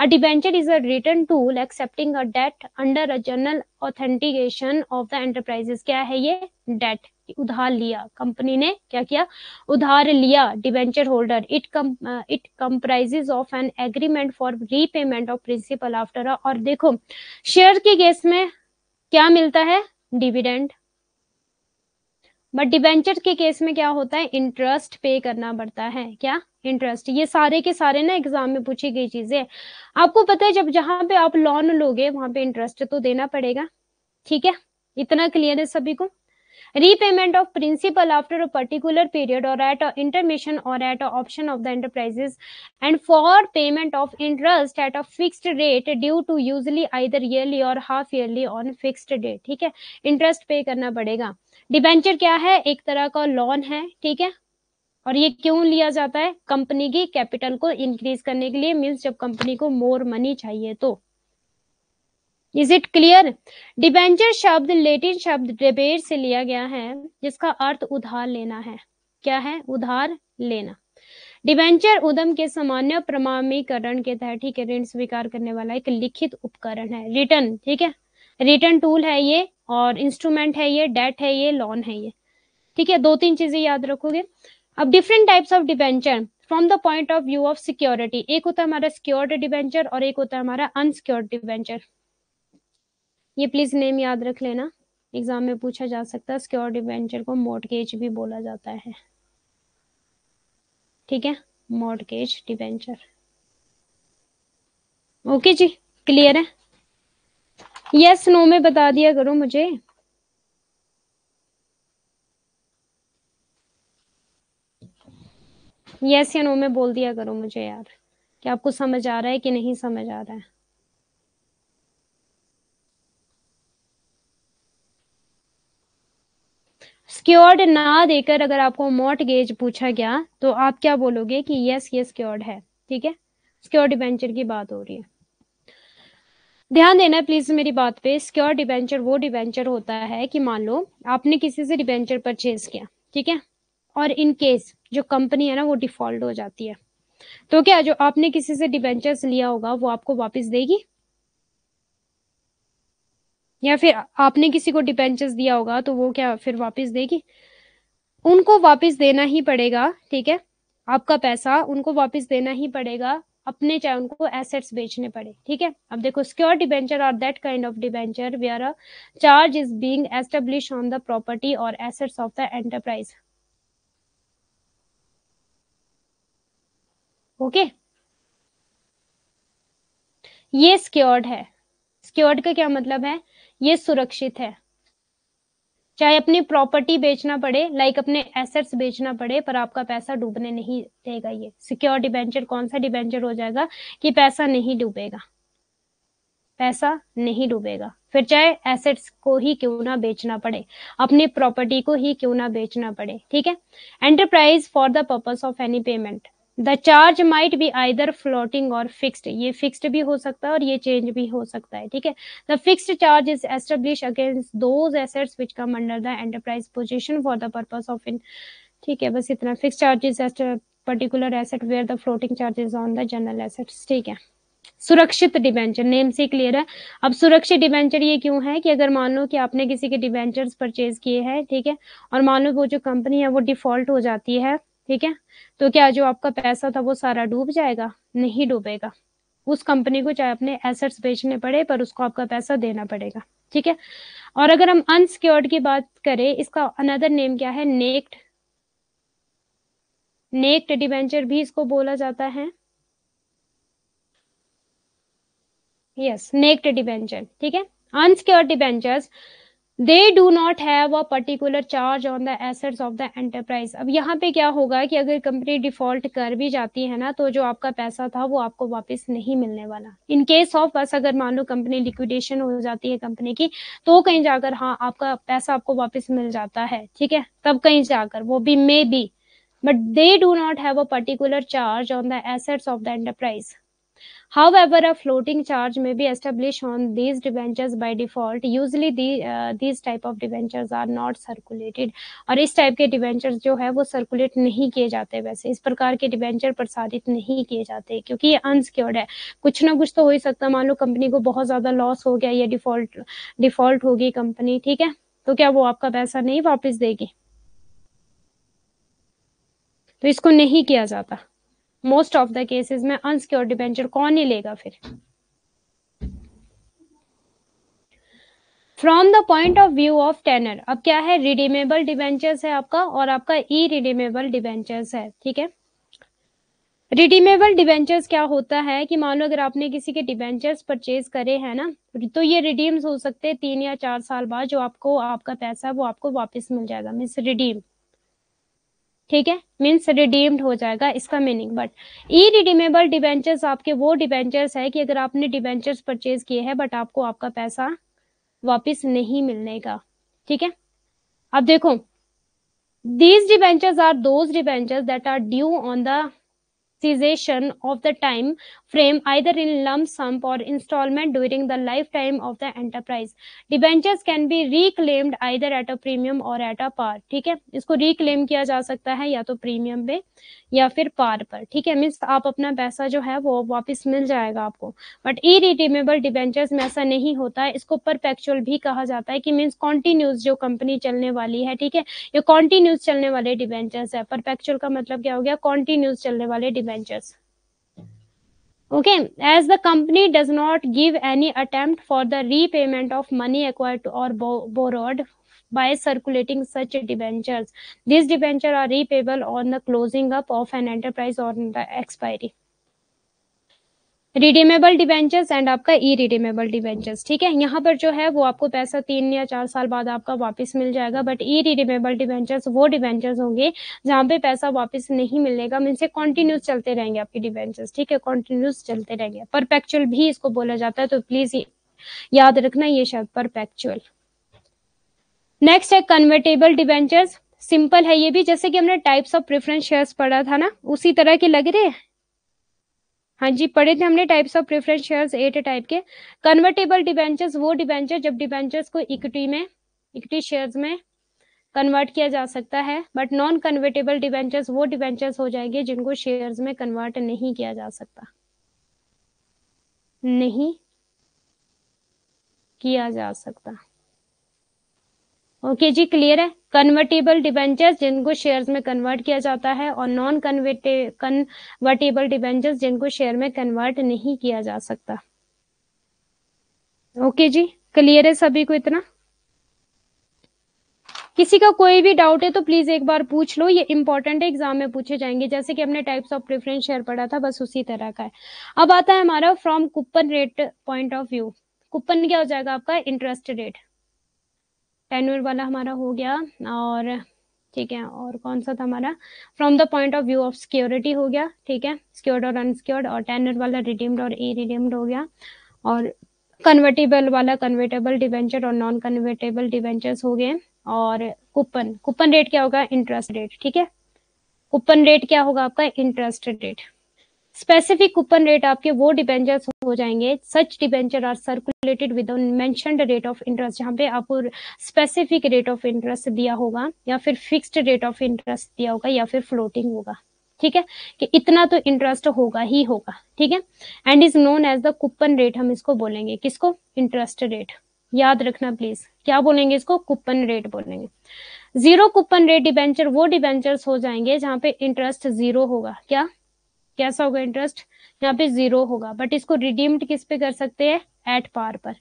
a debenture is a return tool accepting a debt under a general authentication of the enterprises क्या है ये डेट उधार लिया कंपनी ने क्या किया उधार लिया debenture holder it come it comprises of an agreement for repayment of principal after और देखो शेयर के केस में क्या मिलता है डिविडेंड बट डिबेंचर के केस में क्या होता है इंटरेस्ट पे करना पड़ता है क्या इंटरेस्ट ये सारे के सारे ना एग्जाम में पूछी गई चीजें आपको पता है जब जहां पे आप लोन लोगे वहां पे इंटरेस्ट तो देना पड़ेगा ठीक है इतना क्लियर है सभी को repayment of principal after a particular period or at intermission or at option of the enterprises and for payment of interest at a fixed rate due to usually either yearly or half yearly on fixed date ठीक है interest पे करना पड़ेगा debenture क्या है एक तरह का लोन है ठीक है और ये क्यों लिया जाता है कंपनी की कैपिटल को इंक्रीज करने के लिए मीन्स जब कंपनी को मोर मनी चाहिए तो इज इट क्लियर डिबेंचर शब्द लेटिन शब्द डेबेर से लिया गया है जिसका अर्थ उधार लेना है क्या है उधार लेना डिबेंचर उदम के सामान्य प्रमाणीकरण के तहत ठीक है ऋण स्वीकार करने वाला एक लिखित उपकरण है रिटर्न ठीक है रिटर्न टूल है ये और इंस्ट्रूमेंट है ये डेट है ये लोन है ये ठीक है दो तीन चीजें याद रखोगे अब different types of debenture from the point of view of security एक होता है हमारा सिक्योर्ड डिबेंचर और एक होता है हमारा अनसिक्योर्ड डिबेंचर ये प्लीज नेम याद रख लेना एग्जाम में पूछा जा सकता है स्क्योर डिवेंचर को मोटगेज भी बोला जाता है ठीक है मोटगेज डिवेंचर ओके जी क्लियर है यस नो में बता दिया करो मुझे यस या नो में बोल दिया करो मुझे यार कि आपको समझ आ रहा है कि नहीं समझ आ रहा है सिक्योर्ड ना देकर अगर आपको गेज पूछा गया तो आप क्या बोलोगे कि यस ये सिक्योर्ड है ठीक है सिक्योर डिबेंचर की बात हो रही है ध्यान देना प्लीज मेरी बात पे सिक्योर डिबेंचर वो डिबेंचर होता है कि मान लो आपने किसी से डिबेंचर परचेज किया ठीक है और इन केस जो कंपनी है ना वो डिफॉल्ट हो जाती है तो क्या जो आपने किसी से डिबेंचर्स लिया होगा वो आपको वापस देगी या फिर आपने किसी को डिपेंचर्स दिया होगा तो वो क्या फिर वापस देगी उनको वापस देना ही पड़ेगा ठीक है आपका पैसा उनको वापस देना ही पड़ेगा अपने चाहे उनको एसेट्स बेचने पड़े ठीक है अब देखो secure debenture or that kind of debenture where a charge is being establish on the property or assets of the enterprise okay ये सिक्योर्ड है सिक्योर्ड का क्या मतलब है ये सुरक्षित है चाहे अपनी प्रॉपर्टी बेचना पड़े लाइक अपने एसेट्स बेचना पड़े पर आपका पैसा डूबने नहीं देगा ये सिक्योर डिबेंचर कौन सा डिबेंचर हो जाएगा कि पैसा नहीं डूबेगा पैसा नहीं डूबेगा फिर चाहे एसेट्स को ही क्यों ना बेचना पड़े अपनी प्रॉपर्टी को ही क्यों ना बेचना पड़े ठीक है enterprise for the purpose of any payment the charge might be either floating or fixed ये फिक्सड भी हो सकता है और ये चेंज भी हो सकता है ठीक है the fixed charge is establish against those assets which come under the enterprise position for the purpose of in ठीक है बस इतना fix charges particular asset where the floating charges on the general assets ठीक है सुरक्षित debenture name से clear है अब सुरक्षित डिवेंचर ये क्यों है कि अगर मान लो कि आपने किसी के डिवेंचर परचेज किए हैं ठीक है और मान लो वो जो कंपनी है वो डिफॉल्ट हो जाती है ठीक है तो क्या जो आपका पैसा था वो सारा डूब जाएगा नहीं डूबेगा उस कंपनी को चाहे अपने एसेट्स बेचने पड़े पर उसको आपका पैसा देना पड़ेगा ठीक है और अगर हम अनसिक्योर्ड की बात करें इसका अनदर नेम क्या है नेक्ड नेक्ड डिवेंचर भी इसको बोला जाता है यस नेक्ड डिवेंचर ठीक है unsecured debentures they do not have a particular charge on the assets of the enterprise अब यहाँ पे क्या होगा कि अगर कंपनी डिफॉल्ट कर भी जाती है ना तो जो आपका पैसा था वो आपको वापस नहीं मिलने वाला इन केस ऑफ बस अगर मान लो कंपनी लिक्विडेशन हो जाती है कंपनी की तो कहीं जाकर हाँ आपका पैसा आपको वापस मिल जाता है ठीक है तब कहीं जाकर वो भी may be but they do not have a particular charge on the assets of the enterprise However, a floating charge may be established on these debentures by default. Usually the, uh, these type of debentures are not circulated और इस type के debenture जो है वो circulate नहीं किए जाते वैसे इस प्रकार के डिबेंचर प्रसारित नहीं किए जाते क्योंकि ये अनसिक्योर्ड है कुछ ना कुछ तो हो ही सकता मान लो कंपनी को बहुत ज्यादा लॉस हो गया या डिफॉल्ट डिफॉल्ट होगी कंपनी ठीक है तो क्या वो आपका पैसा नहीं वापस देगी तो इसको नहीं किया जाता मोस्ट ऑफ द केसेस में अनसिक्योर डिबेंचर कौन ही लेगा फिर from the point of view of tenor अब क्या है रिडीमेबल डिबेंचर्स है आपका और आपका ई रिडीमेबल डिबेंचर्स है ठीक है रिडीमेबल डिबेंचर्स क्या होता है कि मान लो अगर आपने किसी के डिबेंचर्स परचेज करे हैं ना तो ये रिडीम्स हो सकते हैं तीन या चार साल बाद जो आपको आपका पैसा है वो आपको वापस मिल जाएगा मीन्स रिडीम ठीक है मीन्स रिडीम्ड हो जाएगा इसका meaning but irredeemable debentures आपके वो डिबेंचर्स है कि अगर आपने डिबेंचर्स परचेज किए हैं बट आपको आपका पैसा वापस नहीं मिलने का ठीक है अब देखो these debentures are those debentures that are due on the cessation of the time frame either in lump sum or installment during the lifetime of the enterprise debentures can be reclaimed either at a premium or at a par ठीक है इसको reclaim किया जा सकता है या तो premium पे या फिर पार पर ठीक है मीन्स आप अपना पैसा जो है वो वापस मिल जाएगा आपको बट ई रिडीमेबल डिबेंचर्स में ऐसा नहीं होता है इसको परपेक्चुअल भी कहा जाता है कि मीन्स कॉन्टीन्यूस जो कंपनी चलने वाली है ठीक है ये कॉन्टीन्यूस चलने वाले डिबेंचर्स है परपेक्चुअल का मतलब क्या हो गया कॉन्टीन्यूस चलने वाले debenture ventures. Okay, as the company does not give any attempt for the repayment of money acquired or bo borrowed by circulating such debentures, these debentures are repayable on the closing up of an enterprise or the expiry. Redeemable debentures and आपका irredeemable debentures ठीक है यहाँ पर जो है वो आपको पैसा तीन या चार साल बाद आपका वापस मिल जाएगा बट ई रिडीमेबल डिवेंचर्स वो डिवेंचर्स होंगे जहाँ पे पैसा वापस नहीं मिलेगा मीन से कॉन्टिन्यूस चलते रहेंगे आपके डिवेंचर्स ठीक है कॉन्टिन्यूस चलते रहेंगे परपेक्चुअल भी इसको बोला जाता है तो प्लीज याद रखना ये शब्द परपेक्चुअल नेक्स्ट है कन्वर्टेबल डिवेंचर्स सिंपल है ये भी जैसे कि हमने टाइप्स ऑफ प्रेफरेंस शेयर्स पढ़ा था ना उसी तरह के लग रहे हैं हाँ जी पढ़े थे हमने types of preference shares eight type के कन्वर्टेबल डिबेंचर्स वो डिबेंचर जब डिबेंचर्स को इक्विटी में इक्विटी शेयर्स में कन्वर्ट किया जा सकता है बट नॉन कन्वर्टेबल डिबेंचर्स वो डिबेंचर्स हो जाएंगे जिनको शेयर्स में कन्वर्ट नहीं किया जा सकता नहीं किया जा सकता ओके जी क्लियर है कन्वर्टेबल डिबेंचर्स जिनको शेयर्स में कन्वर्ट किया जाता है और नॉन कन्वर्टे कन्वर्टेबल डिबेंचर्स जिनको शेयर में कन्वर्ट नहीं किया जा सकता ओके okay जी क्लियर है सभी को इतना किसी का कोई भी डाउट है तो प्लीज एक बार पूछ लो ये इंपॉर्टेंट है एग्जाम में पूछे जाएंगे जैसे कि हमने टाइप्स ऑफ प्रेफरेंस शेयर पढ़ा था बस उसी तरह का है अब आता है हमारा from coupon rate point of view coupon क्या हो जाएगा आपका इंटरेस्ट रेट टेन्योर वाला हमारा हो गया और ठीक है और कौन सा था हमारा from the point of view of security हो गया ठीक है सिक्योर्ड और अनसिक्योर्ड और टेनर वाला रिडीम्ड और ई रिडीम्ड हो गया और कन्वर्टेबल वाला कन्वर्टेबल डिवेंचर और नॉन कन्वर्टेबल डिवेंचर्स हो गए और कूपन कूपन रेट क्या होगा इंटरेस्ट रेट ठीक है कूपन रेट क्या होगा आपका interest rate specific coupon rate आपके वो डिबेंचर्स हो जाएंगे such debenture are circulated with mentioned rate of interest जहाँ पे आपको स्पेसिफिक रेट ऑफ इंटरेस्ट दिया होगा या फिर फिक्स्ड रेट ऑफ इंटरेस्ट दिया होगा या फिर फ्लोटिंग होगा ठीक है कि इतना तो इंटरेस्ट होगा ही होगा ठीक है and is known as the coupon rate हम इसको बोलेंगे किसको इंटरेस्ट रेट याद रखना प्लीज क्या बोलेंगे इसको कूपन रेट बोलेंगे जीरो कूपन रेट डिबेंचर वो डिबेंचर्स हो जाएंगे जहां पे इंटरेस्ट जीरो होगा क्या कैसा होगा इंटरेस्ट यहाँ पे जीरो होगा बट इसको रिडीम्ड किस पे कर सकते हैं एट पार पर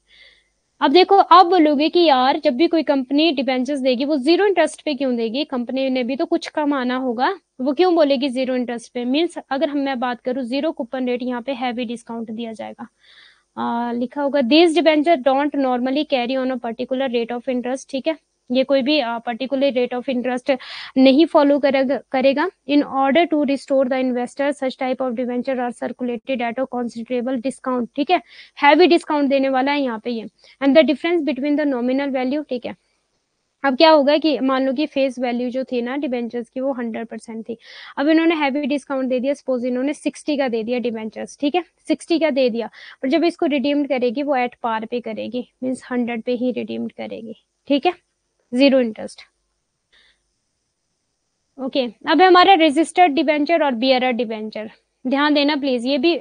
अब देखो आप बोलोगे कि यार जब भी कोई कंपनी डिबेंचर्स देगी वो जीरो इंटरेस्ट पे क्यों देगी कंपनी ने भी तो कुछ कमाना होगा वो क्यों बोलेगी जीरो इंटरेस्ट पे मीन्स अगर हम मैं बात करूँ जीरो कूपन रेट यहाँ पे हैवी डिस्काउंट दिया जाएगा आ, लिखा होगा this debenture don't normally carry on a particular rate of interest ठीक है ये कोई भी पर्टिकुलर रेट ऑफ इंटरेस्ट नहीं फॉलो करेगा in order to restore the investor such type of debenture are circulated at a considerable discount ठीक है heavy discount देने वाला है यहाँ पे ये and the difference between the nominal value ठीक है अब क्या होगा कि मान लो कि फेस वैल्यू जो थी ना डिबेंचर्स की वो हंड्रेड परसेंट थी अब इन्होंने हैवी डिस्काउंट दे दिया सपोज इन्होंने सिक्सटी का दे दिया डिबेंचर्स ठीक है सिक्सटी का दे दिया और जब इसको रिडीम्ड करेगी वो एट पार पे करेगी मीन्स हंड्रेड पे ही रिडीम्ड करेगी ठीक है जीरो इंटरेस्ट ओके अब है हमारा रजिस्टर्ड डिवेंचर और बियर डिवेंचर ध्यान देना प्लीज ये भी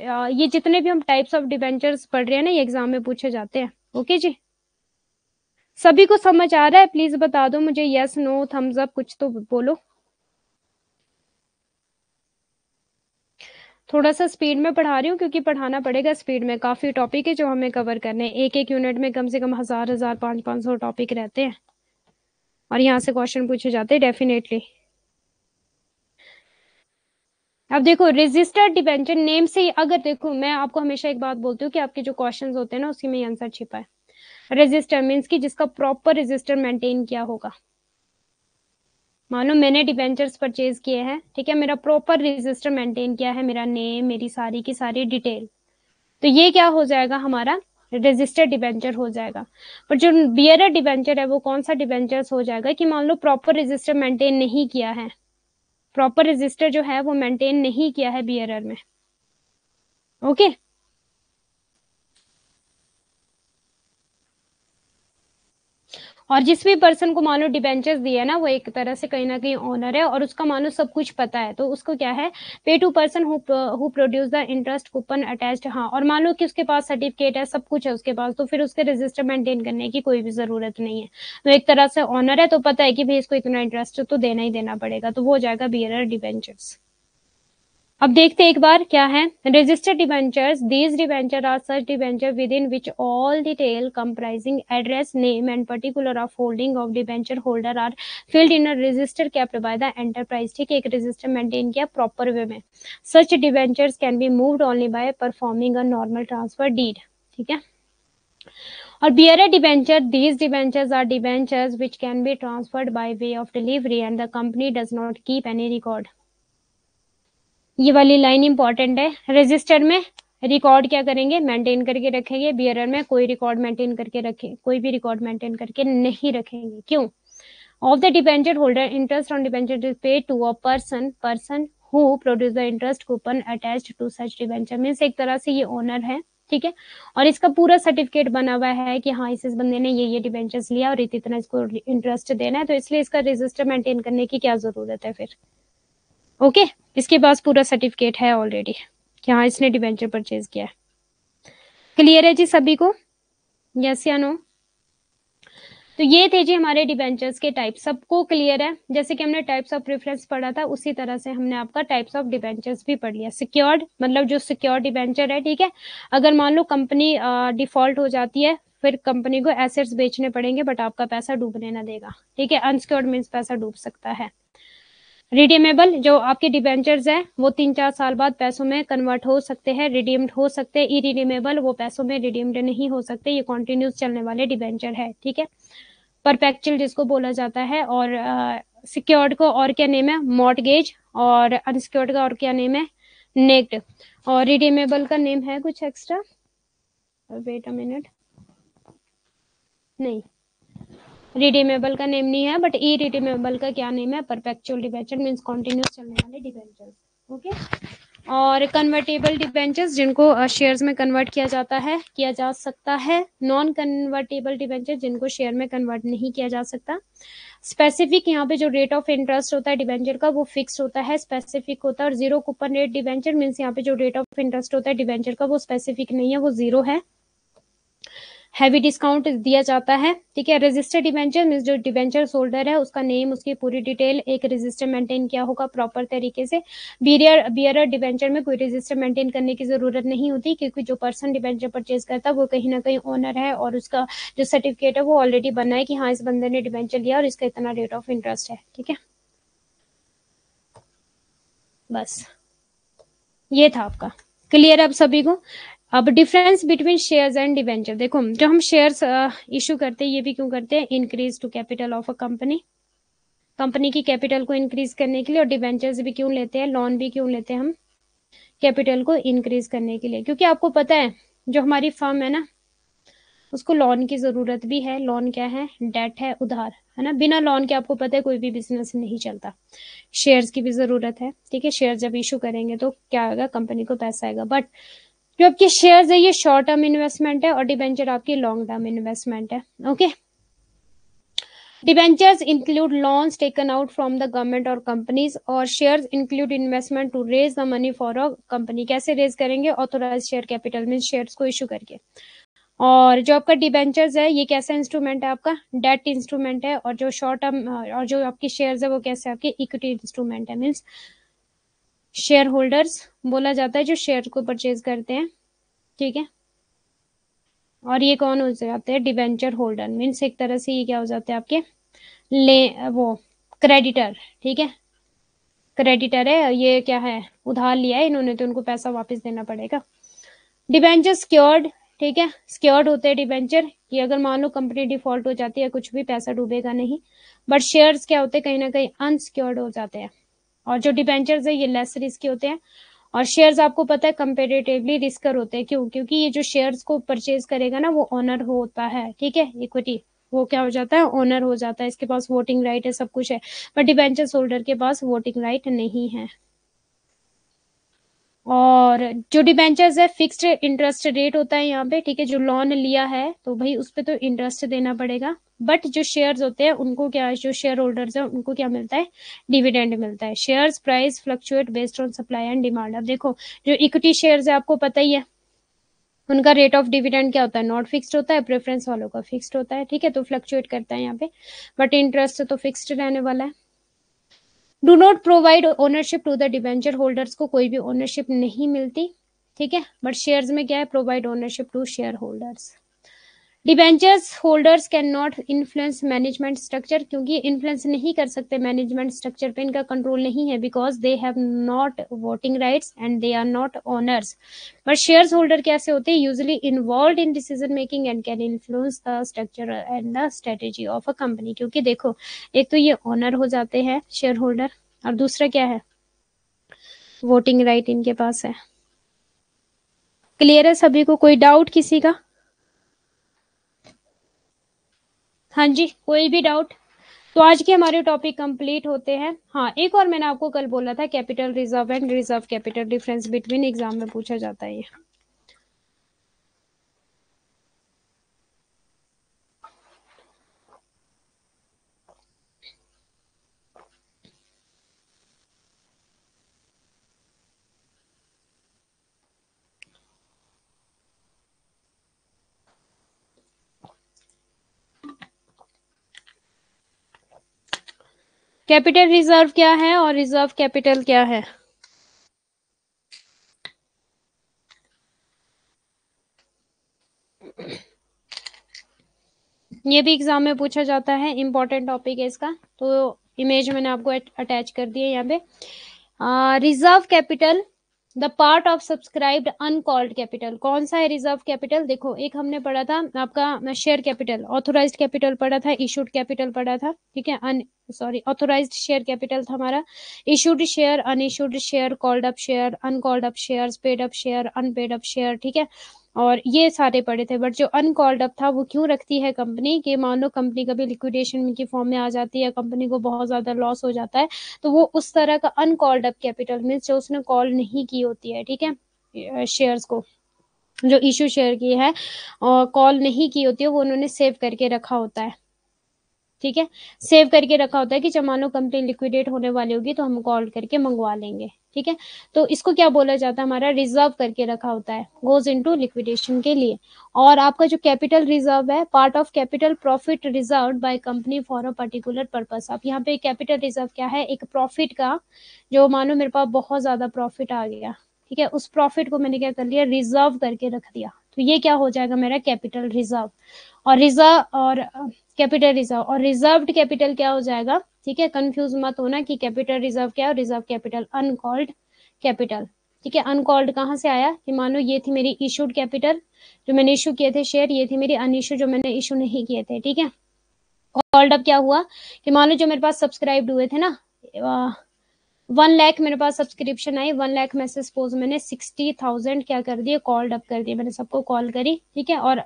ये जितने भी हम टाइप्स ऑफ डिवेंचर पढ़ रहे हैं ना ये एग्जाम में पूछे जाते हैं ओके जी सभी को समझ आ रहा है प्लीज बता दो मुझे यस नो थम्स अप कुछ तो बोलो थोड़ा सा स्पीड में पढ़ा रही हूँ क्योंकि पढ़ाना पड़ेगा स्पीड में काफी टॉपिक है जो हमें कवर करने हैं एक एक यूनिट में कम से कम हजार हजार पांच पांच सौ टॉपिक रहते हैं और यहाँ से क्वेश्चन पूछे जाते हैं डेफिनेटली अब देखो रजिस्टर्ड डिबेंचर नेम से अगर देखो मैं आपको हमेशा एक बात बोलती हूँ कि आपके जो क्वेश्चन होते हैं ना उसी में आंसर छिपा है रजिस्टर मीन्स की जिसका प्रॉपर रजिस्टर मेंटेन किया होगा मानो मैंने डिबेंचर्स परचेज किए हैं ठीक है मेरा प्रॉपर रजिस्टर मेंटेन किया है मेरा नेम मेरी सारी की सारी डिटेल तो ये क्या हो जाएगा हमारा रजिस्टर्ड डिवेंचर हो जाएगा पर जो बियर डिवेंचर है वो कौन सा डिवेंचर हो जाएगा कि मान लो प्रॉपर रजिस्टर मेंटेन नहीं किया है प्रॉपर रजिस्टर जो है वो मेंटेन नहीं किया है बियर में ओके okay? और जिस भी पर्सन को मानो डिबेंचर्स दिए ना वो एक तरह से कहीं ना कहीं ऑनर है और उसका मानो सब कुछ पता है तो उसको क्या है pay to person who produce the interest coupon attached हाँ और मान लो कि उसके पास सर्टिफिकेट है सब कुछ है उसके पास तो फिर उसके रजिस्टर मेंटेन करने की कोई भी जरूरत नहीं है तो एक तरह से ऑनर है तो पता है कि भाई इसको इतना इंटरेस्ट तो देना ही देना पड़ेगा तो वो हो जाएगा बियर डिबेंचर्स अब देखते एक बार क्या है registered debenture these debenture are such debenture with in which all detail comprising address name and particular of holding of debenture holder are filled in register kept by the enterprise ठीक है एक register maintain किया proper way में such debenture can be moved only by performing a normal transfer deed ठीक है और bearer debenture these debenture are debenture which can be transferred by way of delivery and the company does not keep any record ये वाली line important है register में record क्या करेंगे maintain करके रखेंगे बियरर में कोई रिकॉर्ड मेंटेन करके रखे कोई भी रिकॉर्ड मेंटेन करके नहीं रखेंगे क्यों of the dependent holder interest on dependent is pay to a person person who produce the interest coupon attach to such debenture means एक तरह से ये ओनर है ठीक है और इसका पूरा सर्टिफिकेट बना हुआ है कि हाँ इस बंदे ने ये ये डिवेंचर्स लिया और इतना इसको इंटरेस्ट देना है तो इसलिए इसका रजिस्टर मेंटेन करने की क्या जरूरत है फिर ओके इसके पास पूरा सर्टिफिकेट है ऑलरेडी कि हाँ इसने डिवेंचर परचेज किया है क्लियर है जी सभी को यस या नो तो ये थे जी हमारे डिवेंचर्स के टाइप सबको क्लियर है जैसे कि हमने टाइप्स ऑफ प्रेफरेंस पढ़ा था उसी तरह से हमने आपका टाइप्स ऑफ डिवेंचर्स भी पढ़ लिया सिक्योर्ड मतलब जो सिक्योर डिवेंचर है ठीक है अगर मान लो कंपनी डिफॉल्ट हो जाती है फिर कंपनी को एसेट्स बेचने पड़ेंगे बट आपका पैसा डूबने ना देगा ठीक है अनसिक्योर्ड मीन्स पैसा डूब सकता है रिडीमेबल जो आपके डिबेंचर्स है वो तीन चार साल बाद पैसों में कन्वर्ट हो सकते हैं रिडीम्ड हो सकते हैं इरिडीमेबल वो पैसों में रिडीम्ड नहीं हो सकते ये कॉन्टिन्यूस चलने वाले डिबेंचर है ठीक है परपेक्चुअल जिसको बोला जाता है और सिक्योर्ड uh, को और क्या नेम है मॉडगेज और अनसिक्योर्ड का और क्या नेम है नेक्ड और रिडीमेबल का नेम है कुछ एक्स्ट्रा वेट अ मिनट नहीं रिडीमेबल का नेम नहीं है बट ई रिडीमेबल का क्या नेम है परपेक्चुअल डिबेंचर मीन्स कॉन्टिन्यूस चलने वाले डिबेंचर्स ओके और कन्वर्टेबल डिबेंचर्स जिनको शेयर्स uh, में कन्वर्ट किया जाता है किया जा सकता है नॉन कन्वर्टेबल डिबेंचर जिनको शेयर में कन्वर्ट नहीं किया जा सकता स्पेसिफिक यहाँ पे जो रेट ऑफ इंटरेस्ट होता है डिबेंचर का वो फिक्स होता है स्पेसिफिक होता है और zero coupon rate debenture means यहाँ पे जो रेट ऑफ इंटरेस्ट होता है डिबेंचर का वो स्पेसिफिक नहीं है वो जीरो है हैवी डिस्काउंट दिया जाता है ठीक है रजिस्टर डिवेंचर मीन जो डिवेंचर होल्डर है उसका नेम उसकी पूरी डिटेल एक रजिस्टर मेंटेन किया होगा प्रॉपर तरीके से बियर बियर डिवेंचर में कोई रजिस्टर मेंटेन करने की जरूरत नहीं होती क्योंकि जो पर्सन डिवेंचर परचेज करता है वो कहीं ना कहीं ओनर है और उसका जो सर्टिफिकेट है वो ऑलरेडी बना है कि हाँ इस बंदे ने डिवेंचर लिया और इसका इतना रेट ऑफ इंटरेस्ट है ठीक है बस ये था आपका क्लियर है आप सभी को अब difference between shares and debenture देखो जब हम शेयर्स इशू करते हैं ये भी क्यों करते हैं increase to capital of a company company की कैपिटल को इंक्रीज करने के लिए और डिवेंचर्स भी क्यों लेते हैं लोन भी क्यों लेते हैं हम कैपिटल को इंक्रीज करने के लिए क्योंकि आपको पता है जो हमारी फर्म है ना उसको लोन की ज़रूरत भी है लोन क्या है डेट है उधार है ना बिना लोन के आपको पता है कोई भी बिजनेस नहीं चलता शेयर्स की भी ज़रूरत है ठीक है शेयर जब इशू करेंगे तो क्या होगा कंपनी को पैसा आएगा बट जो आपके शेयर्स है ये शॉर्ट टर्म इन्वेस्टमेंट है और डिबेंचर आपकी लॉन्ग टर्म इन्वेस्टमेंट है okay debentures include loans taken out from the government और कंपनीज और share include investment to raise the money for a company कैसे रेज करेंगे authorise share capital mean share को issue करके और जो आपका डिबेंचर्स है ये कैसा इंस्ट्रूमेंट है आपका डेट इंस्ट्रूमेंट है और जो शॉर्ट टर्म और जो आपकी शेयर्स है वो कैसे आपके इक्विटी इंस्ट्रूमेंट है मीन्स शेयर होल्डर्स बोला जाता है जो शेयर को परचेज करते हैं ठीक है और ये कौन हो जाते हैं डिवेंचर होल्डर मीन्स एक तरह से ये क्या हो जाते हैं आपके ले वो क्रेडिटर ठीक है क्रेडिटर है ये क्या है उधार लिया है इन्होंने तो उनको पैसा वापस देना पड़ेगा डिबेंचर सिक्योर्ड ठीक है सिक्योर्ड होते हैं डिबेंचर कि अगर मान लो कंपनी डिफॉल्ट हो जाती है कुछ भी पैसा डूबेगा नहीं बट शेयर्स क्या होते हैं कहीं ना कहीं अनसिक्योर्ड हो जाते हैं और जो डिबेंचर्स है ये लेस रिस्की होते हैं और शेयर्स आपको पता है कंपेरेटिवली रिस्कर होते हैं क्यों क्योंकि ये जो शेयर्स को परचेज करेगा ना वो ऑनर होता है ठीक है इक्विटी वो क्या हो जाता है ऑनर हो जाता है इसके पास वोटिंग राइट है सब कुछ है बट डिबेंचर होल्डर के पास वोटिंग राइट नहीं है और जो डिबेंचर्स है फिक्स्ड इंटरेस्ट रेट होता है यहाँ पे ठीक है जो लोन लिया है तो भाई उस पर तो इंटरेस्ट देना पड़ेगा बट जो शेयर्स होते हैं उनको क्या जो शेयर होल्डर्स है उनको क्या मिलता है डिविडेंड मिलता है shares price fluctuate based on supply and demand अब देखो जो इक्विटी शेयर्स है आपको पता ही है उनका रेट ऑफ डिविडेंड क्या होता है नॉट फिक्स्ड होता है प्रेफरेंस वालों का फिक्स्ड होता है ठीक है तो फ्लक्चुएट करता है यहाँ पे बट इंटरेस्ट तो फिक्स्ड रहने वाला है do not provide ownership to the debenture holders को कोई भी ओनरशिप नहीं मिलती ठीक है बट शेयर्स में क्या है provide ownership to share holders debentures holders can not influence management structure क्योंकि इन्फ्लुएंस नहीं कर सकते मैनेजमेंट स्ट्रक्चर पे इनका कंट्रोल नहीं है because they have not voting rights and they are not owners but share holder कैसे होते हैं usually involve in decision making and can influence the structure and the strategy of a company क्योंकि देखो एक तो ये ओनर हो जाते हैं शेयर होल्डर और दूसरा क्या है वोटिंग राइट इनके पास है क्लियर है सभी को कोई डाउट किसी का हाँ जी कोई भी डाउट तो आज के हमारे टॉपिक कंप्लीट होते हैं हाँ एक और मैंने आपको कल बोला था capital reserve and reserve capital difference between exam में पूछा जाता है ये कैपिटल रिजर्व क्या है और रिजर्व कैपिटल क्या है ये भी एग्जाम में पूछा जाता है इम्पोर्टेंट टॉपिक है इसका तो इमेज मैंने आपको अटैच कर दिया यहाँ पे reserve capital the part of subscribed uncalled capital कौन सा है रिजर्व कैपिटल देखो एक हमने पढ़ा था आपका शेयर कैपिटल ऑथोराइज कैपिटल पढ़ा था इशूड कैपिटल पढ़ा था ठीक है un sorry authorise share capital था हमारा issued share unissued share called up share uncalled up share paid up share unpaid up share ठीक है और ये सारे पड़े थे बट जो अनकॉल्ड अप था वो क्यों रखती है कंपनी कि मान लो कंपनी कभी लिक्विडेशन की फॉर्म में आ जाती है कंपनी को बहुत ज़्यादा लॉस हो जाता है तो वो उस तरह का अनकॉल्ड अप कैपिटल में जो उसने कॉल नहीं की होती है ठीक है शेयर्स को जो इशू शेयर की है और कॉल नहीं की होती है वो उन्होंने सेव करके रखा होता है ठीक है सेव करके रखा होता है कि जब मान लो कंपनी लिक्विडेट होने वाली होगी तो हम कॉल करके मंगवा लेंगे ठीक है तो इसको क्या बोला जाता है हमारा रिजर्व करके रखा होता है गोज इनटू लिक्विडेशन के लिए और आपका जो कैपिटल रिजर्व है part of capital profit reserve by company for a particular purpose आप यहाँ पे कैपिटल रिजर्व क्या है एक प्रॉफिट का जो मानो मेरे पास बहुत ज्यादा प्रॉफिट आ गया ठीक है उस प्रॉफिट को मैंने क्या कर लिया रिजर्व करके रख दिया तो ये क्या हो जाएगा मेरा कैपिटल रिजर्व और रिजर्व और कैपिटल रिजर्व और रिजर्व कैपिटल क्या हो जाएगा ठीक है कंफ्यूज मत होना कि कैपिटल रिजर्व क्या है रिजर्व कैपिटल अनकॉल्ड कैपिटल ठीक है अनकॉल्ड कहाँ से आया कि मानो ये थी मेरी इशूड कैपिटल जो मैंने इशू किए थे शेयर ये थी मेरी अन जो मैंने इशू नहीं किए थे ठीक है कॉल्ड अप क्या हुआ कि मानो जो मेरे पास सब्सक्राइब हुए थे ना वन लाख मेरे पास सब्सक्रिप्शन आई वन लाख में से सपोज मैंने सिक्सटी थाउजेंड क्या कर दिए कॉल अप कर दिए मैंने सबको कॉल करी ठीक है और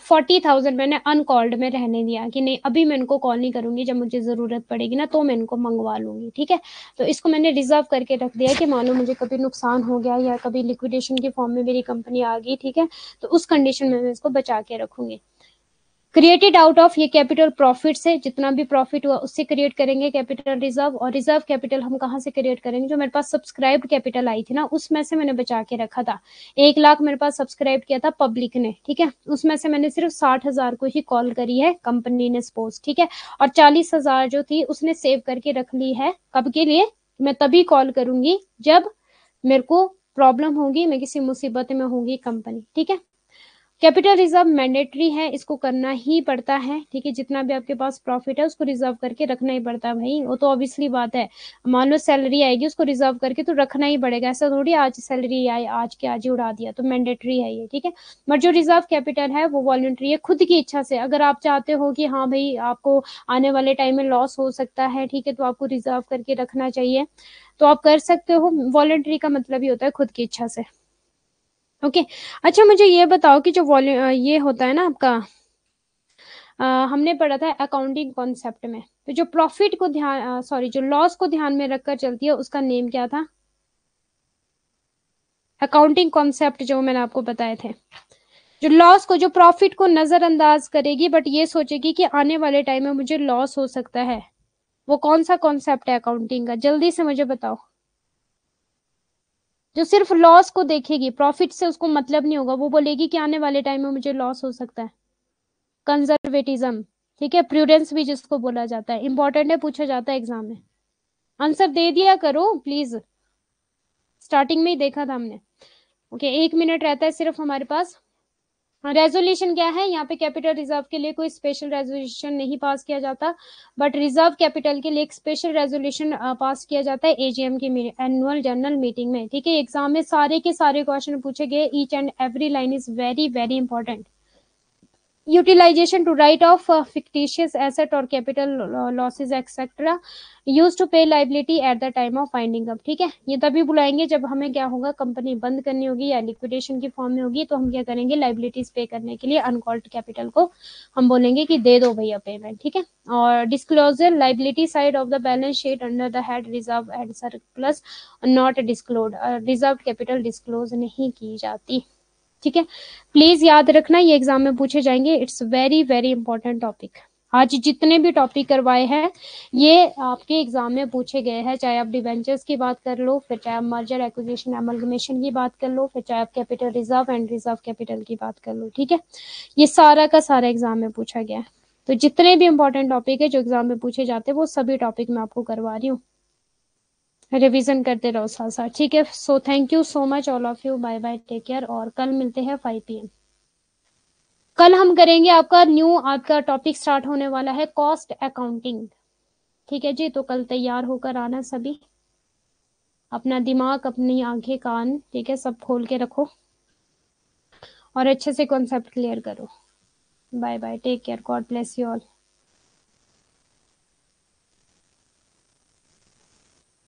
फोर्टी थाउजेंड मैंने अनकॉल्ड में रहने दिया कि नहीं अभी मैं इनको कॉल नहीं करूंगी जब मुझे ज़रूरत पड़ेगी ना तो मैं इनको मंगवा लूंगी ठीक है तो इसको मैंने रिजर्व करके रख दिया कि मान लो मुझे कभी नुकसान हो गया या कभी लिक्विडेशन के फॉर्म में मेरी कंपनी आ गई ठीक है तो उस कंडीशन में मैं इसको बचा के रखूंगी क्रिएटेड आउट ऑफ ये कैपिटल प्रॉफिट से जितना भी प्रॉफिट हुआ उससे क्रिएट करेंगे कैपिटल रिजर्व और रिजर्व कैपिटल हम कहाँ से क्रिएट करेंगे जो मेरे पास सब्सक्राइब कैपिटल आई थी ना उसमें से मैंने बचा के रखा था एक लाख मेरे पास सब्सक्राइब किया था पब्लिक ने ठीक है उसमें से मैंने सिर्फ साठ हजार को ही कॉल करी है कंपनी ने सपोज ठीक है और चालीस हजार जो थी उसने सेव करके रख ली है कब के लिए मैं तभी कॉल करूंगी जब मेरे को प्रॉब्लम होगी मैं किसी मुसीबत में होगी कंपनी ठीक है कैपिटल रिजर्व मैंडेटरी है इसको करना ही पड़ता है ठीक है जितना भी आपके पास प्रॉफिट है उसको रिजर्व करके रखना ही पड़ता है भाई वो तो ऑब्वियसली बात है मान लो सैलरी आएगी उसको रिजर्व करके तो रखना ही पड़ेगा ऐसा थोड़ी आज सैलरी आए आज के आज ही उड़ा दिया तो मैंडेटरी है ये ठीक है बट जो रिजर्व कैपिटल है वो वॉलेंट्री है खुद की इच्छा से अगर आप चाहते हो कि हाँ भाई आपको आने वाले टाइम में लॉस हो सकता है ठीक है तो आपको रिजर्व करके रखना चाहिए तो आप कर सकते हो वॉलेंट्री का मतलब ही होता है खुद की इच्छा से ओके अच्छा मुझे ये बताओ कि जो वॉल्यूम ये होता है ना आपका आ, हमने पढ़ा था अकाउंटिंग कॉन्सेप्ट में तो जो प्रॉफिट को ध्यान सॉरी जो लॉस को ध्यान में रखकर चलती है उसका नेम क्या था अकाउंटिंग कॉन्सेप्ट जो मैंने आपको बताए थे जो लॉस को जो प्रॉफिट को नजरअंदाज करेगी बट ये सोचेगी कि आने वाले टाइम में मुझे लॉस हो सकता है वो कौन सा कॉन्सेप्ट है अकाउंटिंग का जल्दी से मुझे बताओ जो सिर्फ लॉस को देखेगी प्रॉफिट से उसको मतलब नहीं होगा वो बोलेगी कि आने वाले टाइम में मुझे लॉस हो सकता है कंजर्वेटिज्म ठीक है प्रूडेंस भी जिसको बोला जाता है इंपॉर्टेंट है पूछा जाता है एग्जाम में आंसर दे दिया करो प्लीज स्टार्टिंग में ही देखा था हमने ओके okay, एक मिनट रहता है सिर्फ हमारे पास रेजोल्यूशन हाँ, क्या है यहाँ पे कैपिटल रिजर्व के लिए कोई स्पेशल रेजोल्यूशन नहीं पास किया जाता बट रिजर्व कैपिटल के लिए एक स्पेशल रेजोल्यूशन पास किया जाता है एजीएम की एनुअल जनरल मीटिंग में ठीक है एग्जाम में सारे के सारे क्वेश्चन पूछे गए each and every line is very very important utilization to write off uh, fictitious asset or capital losses etc used to pay liability at the time of finding up ठीक है ये तभी बुलाएंगे जब हमें क्या होगा कंपनी बंद करनी होगी या लिक्विडेशन की फॉर्म में होगी तो हम क्या करेंगे लाइबिलिटीज पे करने के लिए अनकॉल्ड कैपिटल को हम बोलेंगे कि दे दो भैया पेमेंट ठीक है और disclosure liability side of the balance sheet under the head reserve and plus not disclosed reserve capital disclose नहीं की जाती ठीक है प्लीज याद रखना ये एग्जाम में पूछे जाएंगे it's very very important topic आज जितने भी टॉपिक करवाए हैं ये आपके एग्जाम में पूछे गए हैं चाहे आप डिवेंचर्स की बात कर लो फिर चाहे आप मर्जर एक्विजिशन एमलगमेशन की बात कर लो फिर चाहे आप capital reserve and reserve capital की बात कर लो ठीक है ये सारा का सारा एग्जाम में पूछा गया है तो जितने भी इंपॉर्टेंट टॉपिक है जो एग्जाम में पूछे जाते हैं वो सभी टॉपिक मैं आपको करवा रही हूँ रिवीजन करते रहो साथ साथ ठीक है so thank you so much all of you bye bye take care और कल मिलते हैं फाइव पी कल हम करेंगे आपका न्यू आपका टॉपिक स्टार्ट होने वाला है कॉस्ट अकाउंटिंग ठीक है जी तो कल तैयार होकर आना सभी अपना दिमाग अपनी आंखें कान ठीक है सब खोल के रखो और अच्छे से कॉन्सेप्ट क्लियर करो bye bye take care God bless you all